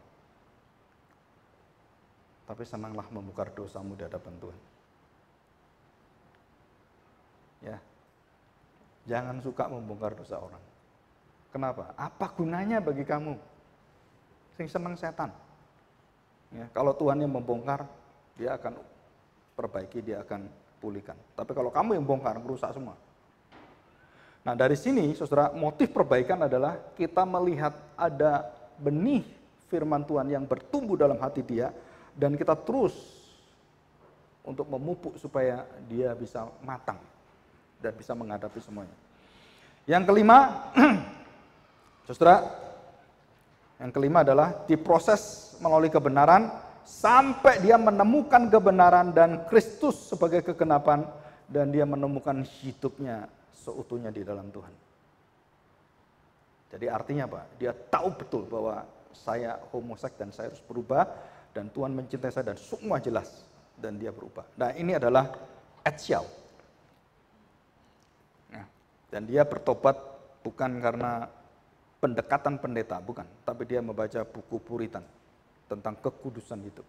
tapi senanglah membuka dosamu di hadapan Tuhan. Ya. Jangan suka membongkar dosa orang. Kenapa? Apa gunanya bagi kamu? Sing senang setan. Ya, kalau Tuhan yang membongkar, dia akan perbaiki, dia akan pulihkan. Tapi kalau kamu yang bongkar, merusak semua. Nah dari sini, saudara, motif perbaikan adalah kita melihat ada benih firman Tuhan yang bertumbuh dalam hati dia, dan kita terus untuk memupuk supaya dia bisa matang dan bisa menghadapi semuanya. Yang kelima, saudara, yang kelima adalah diproses melalui kebenaran sampai dia menemukan kebenaran dan Kristus sebagai kegenapan dan dia menemukan hidupnya seutuhnya di dalam Tuhan. Jadi artinya apa? Dia tahu betul bahwa saya homoseks dan saya harus berubah dan Tuhan mencintai saya dan semua jelas dan dia berubah. Nah ini adalah etsial. Nah, dan dia bertobat bukan karena pendekatan pendeta, bukan. Tapi dia membaca buku Puritan tentang kekudusan hidup.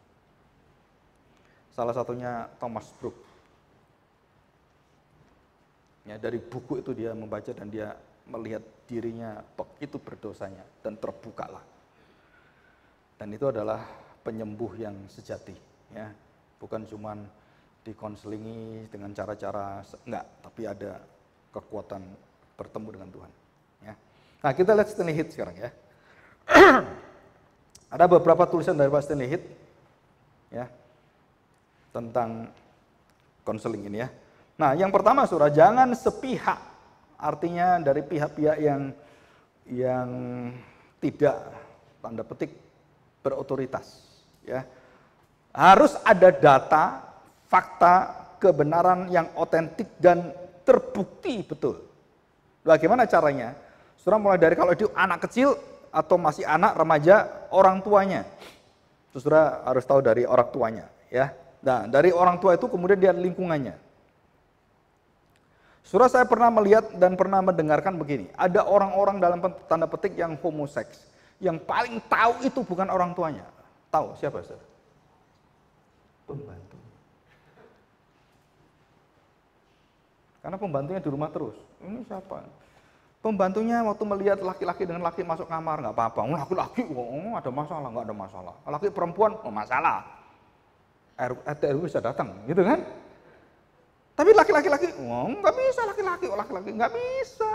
Salah satunya Thomas Brooke. Ya, dari buku itu dia membaca dan dia melihat dirinya begitu berdosanya dan terbukalah. Dan itu adalah penyembuh yang sejati ya bukan cuman dikonselingi dengan cara-cara enggak tapi ada kekuatan bertemu dengan Tuhan ya nah kita lihat Stanley Hit sekarang ya ada beberapa tulisan dari Pak Stanley Hit ya tentang konseling ini ya nah yang pertama surah jangan sepihak artinya dari pihak-pihak yang yang tidak tanda petik berotoritas Ya. Harus ada data, fakta, kebenaran yang otentik dan terbukti betul. Bagaimana caranya? sudah mulai dari kalau itu anak kecil atau masih anak remaja orang tuanya. Terus harus tahu dari orang tuanya, ya. Nah, dari orang tua itu kemudian dia lingkungannya. Surah saya pernah melihat dan pernah mendengarkan begini, ada orang-orang dalam tanda petik yang homoseks, yang paling tahu itu bukan orang tuanya, Tahu siapa Ustaz? Pembantu. Karena pembantunya di rumah terus. Ini siapa? Pembantunya waktu melihat laki-laki dengan laki masuk kamar nggak apa-apa. Laki-laki, oh, ada masalah nggak ada masalah. Laki perempuan, oh, masalah. RT eh, RW bisa datang, gitu kan? Tapi laki-laki laki, oh, nggak bisa laki-laki, oh, laki-laki nggak bisa.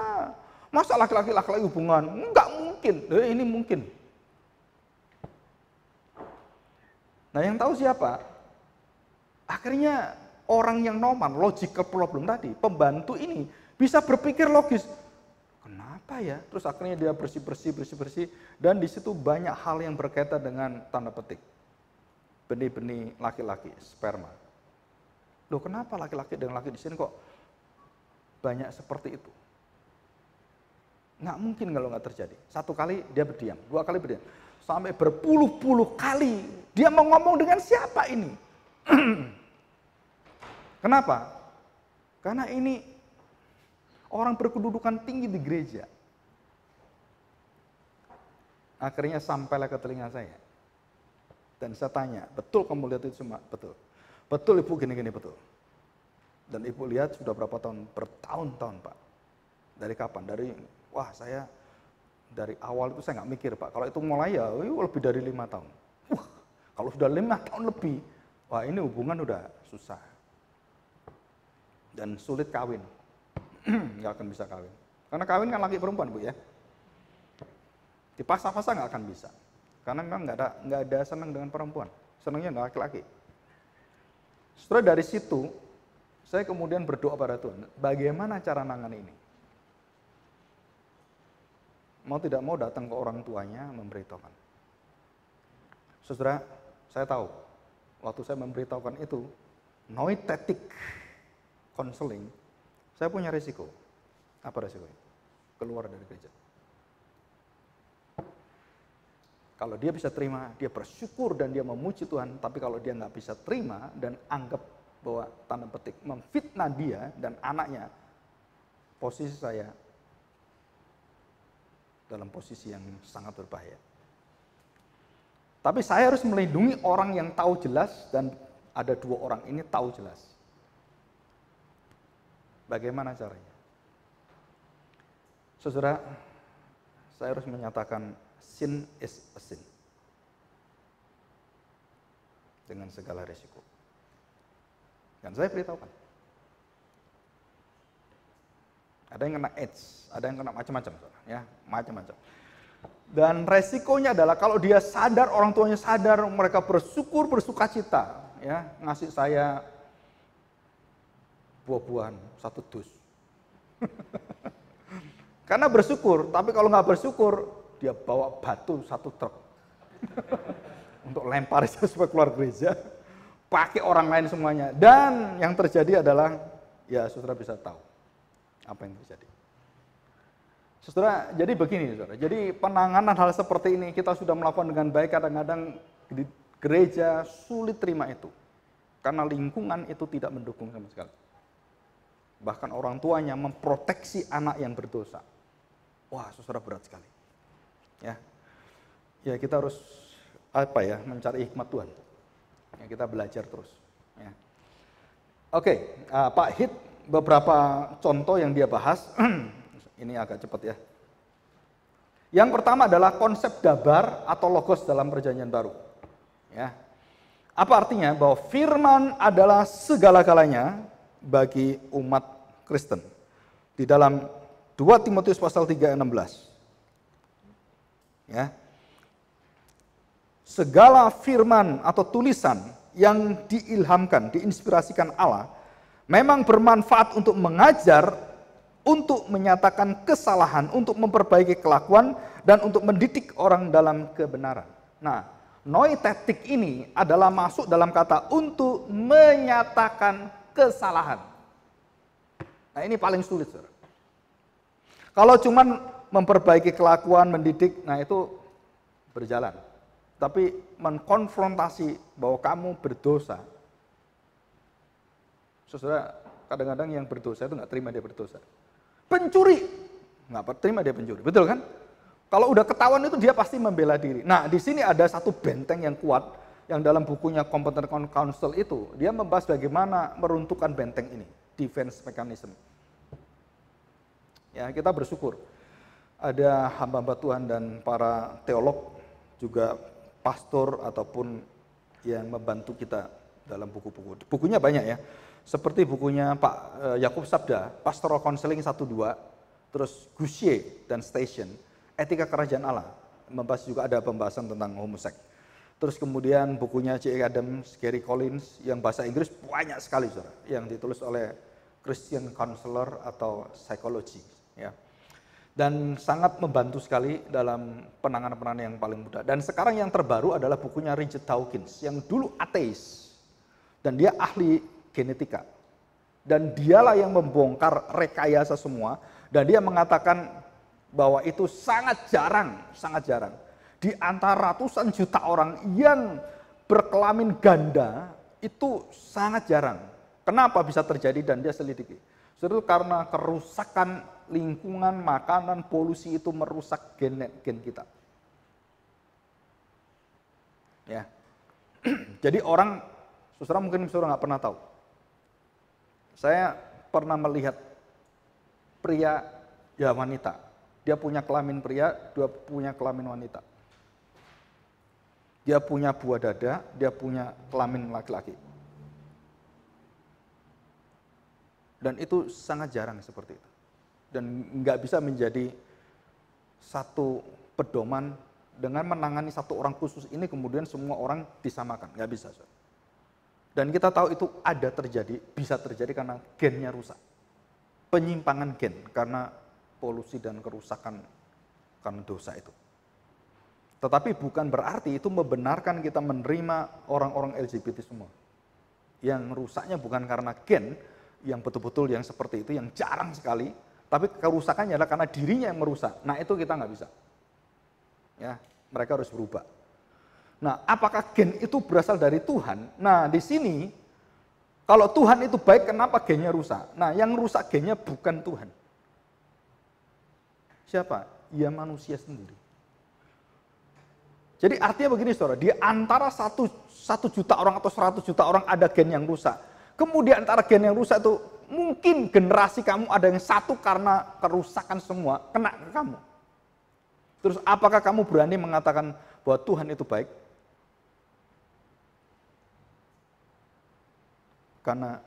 Masa laki-laki laki-laki hubungan? Nggak mungkin. Eh, ini mungkin. Nah yang tahu siapa? Akhirnya orang yang noman, logical problem tadi, pembantu ini bisa berpikir logis. Kenapa ya? Terus akhirnya dia bersih-bersih, bersih-bersih. Dan di situ banyak hal yang berkaitan dengan tanda petik. Benih-benih laki-laki, sperma. Loh kenapa laki-laki dengan laki di sini kok banyak seperti itu? Nggak mungkin kalau nggak terjadi. Satu kali dia berdiam, dua kali berdiam. Sampai berpuluh-puluh kali dia mau ngomong dengan siapa ini? Kenapa? Karena ini orang berkedudukan tinggi di gereja. Akhirnya sampailah ke telinga saya. Dan saya tanya, betul kamu lihat itu semua? Betul. Betul ibu gini-gini betul. Dan ibu lihat sudah berapa tahun? Bertahun-tahun pak. Dari kapan? Dari, wah saya dari awal itu saya nggak mikir pak. Kalau itu mulai ya lebih dari lima tahun. Kalau sudah lima tahun lebih, wah ini hubungan udah susah. Dan sulit kawin. nggak akan bisa kawin. Karena kawin kan laki perempuan bu ya. Dipaksa-paksa nggak akan bisa. Karena memang nggak ada nggak ada senang dengan perempuan. Senangnya nggak laki-laki. Setelah dari situ, saya kemudian berdoa pada Tuhan, bagaimana cara nangan ini? Mau tidak mau datang ke orang tuanya memberitahukan. Saudara, saya tahu. Waktu saya memberitahukan itu, noetetik counseling, saya punya risiko. Apa risikonya? Keluar dari gereja. Kalau dia bisa terima, dia bersyukur dan dia memuji Tuhan. Tapi kalau dia nggak bisa terima dan anggap bahwa tanda petik memfitnah dia dan anaknya, posisi saya dalam posisi yang sangat berbahaya. Tapi saya harus melindungi orang yang tahu jelas dan ada dua orang ini tahu jelas. Bagaimana caranya? Saudara, saya harus menyatakan sin is a sin. Dengan segala risiko. Dan saya beritahukan. Ada yang kena AIDS, ada yang kena macam-macam, ya, macam-macam. Dan resikonya adalah kalau dia sadar, orang tuanya sadar, mereka bersyukur, bersuka cita. Ya, ngasih saya buah-buahan, satu dus. Karena bersyukur, tapi kalau nggak bersyukur, dia bawa batu satu truk. Untuk lempar saya supaya keluar gereja. Pakai orang lain semuanya. Dan yang terjadi adalah, ya saudara bisa tahu apa yang terjadi. Saudara, jadi begini saudara. Jadi penanganan hal seperti ini kita sudah melakukan dengan baik kadang-kadang di gereja sulit terima itu. Karena lingkungan itu tidak mendukung sama sekali. Bahkan orang tuanya memproteksi anak yang berdosa. Wah, saudara berat sekali. Ya. Ya, kita harus apa ya, mencari hikmat Tuhan. Ya, kita belajar terus, ya. Oke, uh, Pak Hit beberapa contoh yang dia bahas Ini agak cepat ya. Yang pertama adalah konsep dabar atau logos dalam perjanjian baru. Ya. Apa artinya? Bahwa firman adalah segala-galanya bagi umat Kristen. Di dalam 2 Timotius pasal 3 ayat 16. Ya. Segala firman atau tulisan yang diilhamkan, diinspirasikan Allah memang bermanfaat untuk mengajar, untuk menyatakan kesalahan, untuk memperbaiki kelakuan, dan untuk mendidik orang dalam kebenaran. Nah, noitetik ini adalah masuk dalam kata untuk menyatakan kesalahan. Nah, ini paling sulit, saudara. Kalau cuma memperbaiki kelakuan, mendidik, nah itu berjalan. Tapi mengkonfrontasi bahwa kamu berdosa. Saudara, kadang-kadang yang berdosa itu nggak terima dia berdosa pencuri. Nggak terima dia pencuri, betul kan? Kalau udah ketahuan itu dia pasti membela diri. Nah, di sini ada satu benteng yang kuat yang dalam bukunya Competent Counsel itu, dia membahas bagaimana meruntuhkan benteng ini, defense mechanism. Ya, kita bersyukur ada hamba-hamba Tuhan dan para teolog juga pastor ataupun yang membantu kita dalam buku-buku. Bukunya banyak ya. Seperti bukunya Pak eh, Yakub Sabda, Pastoral Counseling 12, terus Gusye dan Station, Etika Kerajaan Allah. Membahas juga ada pembahasan tentang homoseks, Terus kemudian bukunya J. Adams, Gary Collins yang bahasa Inggris banyak sekali saudara, yang ditulis oleh Christian counselor atau psychology ya. Dan sangat membantu sekali dalam penanganan-penanganan yang paling mudah. Dan sekarang yang terbaru adalah bukunya Richard Dawkins yang dulu ateis dan dia ahli genetika. Dan dialah yang membongkar rekayasa semua dan dia mengatakan bahwa itu sangat jarang, sangat jarang. Di antara ratusan juta orang yang berkelamin ganda itu sangat jarang. Kenapa bisa terjadi dan dia selidiki? itu karena kerusakan lingkungan, makanan, polusi itu merusak gen gen kita. Ya. Jadi orang saudara mungkin saudara nggak pernah tahu. Saya pernah melihat pria ya wanita. Dia punya kelamin pria, dia punya kelamin wanita. Dia punya buah dada, dia punya kelamin laki-laki. Dan itu sangat jarang seperti itu. Dan nggak bisa menjadi satu pedoman dengan menangani satu orang khusus ini kemudian semua orang disamakan. Nggak bisa. Saudara. Dan kita tahu itu ada terjadi, bisa terjadi karena gennya rusak. Penyimpangan gen karena polusi dan kerusakan karena dosa itu. Tetapi bukan berarti itu membenarkan kita menerima orang-orang LGBT semua. Yang rusaknya bukan karena gen, yang betul-betul yang seperti itu, yang jarang sekali. Tapi kerusakannya adalah karena dirinya yang merusak. Nah itu kita nggak bisa. Ya, mereka harus berubah. Nah, apakah gen itu berasal dari Tuhan? Nah, di sini kalau Tuhan itu baik, kenapa gennya rusak? Nah, yang rusak gennya bukan Tuhan. Siapa? Ya manusia sendiri. Jadi artinya begini saudara, di antara satu, satu juta orang atau seratus juta orang ada gen yang rusak. Kemudian antara gen yang rusak itu mungkin generasi kamu ada yang satu karena kerusakan semua kena ke kamu. Terus apakah kamu berani mengatakan bahwa Tuhan itu baik? karena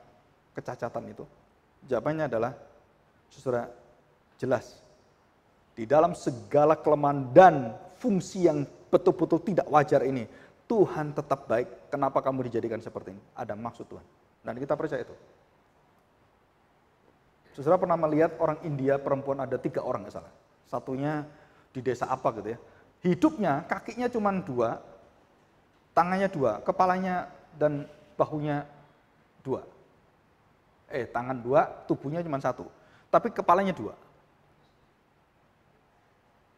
kecacatan itu? Jawabannya adalah saudara jelas. Di dalam segala kelemahan dan fungsi yang betul-betul tidak wajar ini, Tuhan tetap baik. Kenapa kamu dijadikan seperti ini? Ada maksud Tuhan. Dan kita percaya itu. Saudara pernah melihat orang India perempuan ada tiga orang nggak salah. Satunya di desa apa gitu ya. Hidupnya kakinya cuma dua, tangannya dua, kepalanya dan bahunya dua. Eh, tangan dua, tubuhnya cuma satu. Tapi kepalanya dua.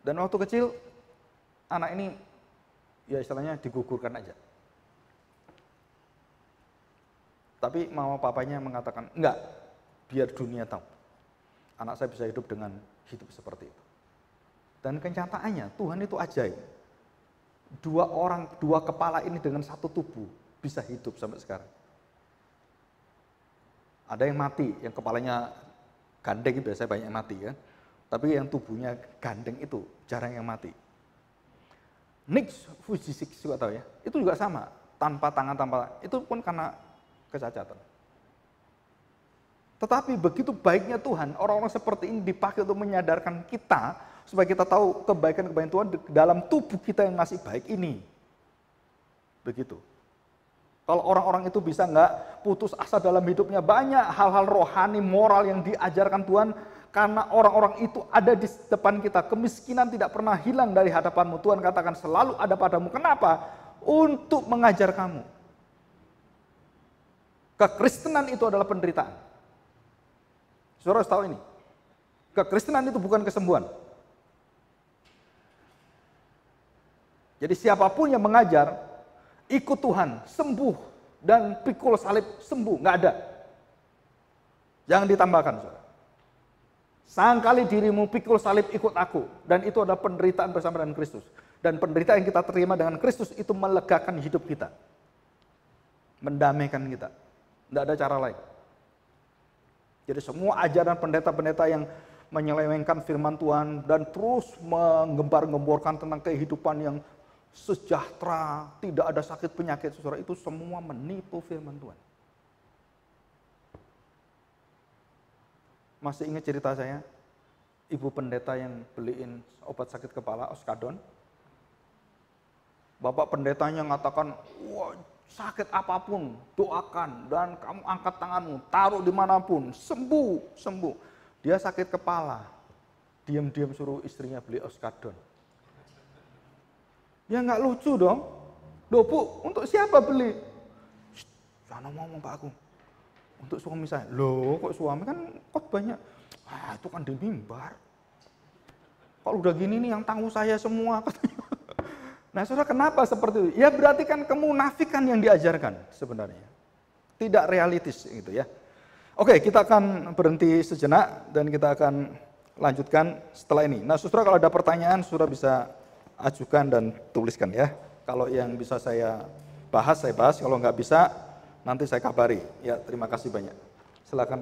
Dan waktu kecil, anak ini ya istilahnya digugurkan aja. Tapi mama papanya mengatakan, enggak, biar dunia tahu. Anak saya bisa hidup dengan hidup seperti itu. Dan kenyataannya Tuhan itu ajaib. Dua orang, dua kepala ini dengan satu tubuh bisa hidup sampai sekarang. Ada yang mati, yang kepalanya gandeng itu biasanya banyak yang mati kan. Tapi yang tubuhnya gandeng itu jarang yang mati. Nix Fujisik juga tahu ya. Itu juga sama, tanpa tangan tanpa itu pun karena kecacatan. Tetapi begitu baiknya Tuhan, orang-orang seperti ini dipakai untuk menyadarkan kita supaya kita tahu kebaikan-kebaikan Tuhan dalam tubuh kita yang masih baik ini. Begitu. Kalau orang-orang itu bisa nggak putus asa dalam hidupnya, banyak hal-hal rohani, moral yang diajarkan Tuhan karena orang-orang itu ada di depan kita. Kemiskinan tidak pernah hilang dari hadapanmu. Tuhan katakan selalu ada padamu. Kenapa? Untuk mengajar kamu. Kekristenan itu adalah penderitaan. Saudara harus tahu ini. Kekristenan itu bukan kesembuhan. Jadi siapapun yang mengajar, ikut Tuhan, sembuh. Dan pikul salib, sembuh. Nggak ada. Jangan ditambahkan, saudara. Sangkali dirimu pikul salib ikut aku. Dan itu ada penderitaan bersama dengan Kristus. Dan penderitaan yang kita terima dengan Kristus itu melegakan hidup kita. Mendamaikan kita. Tidak ada cara lain. Jadi semua ajaran pendeta-pendeta yang menyelewengkan firman Tuhan dan terus menggembar-gemborkan tentang kehidupan yang sejahtera, tidak ada sakit penyakit, saudara itu semua menipu firman Tuhan. Masih ingat cerita saya? Ibu pendeta yang beliin obat sakit kepala, oskadon. Bapak pendeta yang mengatakan, wah sakit apapun, doakan dan kamu angkat tanganmu, taruh dimanapun, sembuh, sembuh. Dia sakit kepala, diam-diam suruh istrinya beli oskadon Ya nggak lucu dong. Dopu, untuk siapa beli? jangan ngomong Pak aku. Untuk suami saya. Loh, kok suami kan kok banyak. Ah, itu kan di mimbar. Kalau udah gini nih yang tangguh saya semua. nah, saudara kenapa seperti itu? Ya berarti kan kemunafikan yang diajarkan sebenarnya. Tidak realitis gitu ya. Oke, kita akan berhenti sejenak dan kita akan lanjutkan setelah ini. Nah, saudara kalau ada pertanyaan, saudara bisa ajukan dan tuliskan ya. Kalau yang bisa saya bahas, saya bahas. Kalau nggak bisa, nanti saya kabari. Ya, terima kasih banyak. Silakan.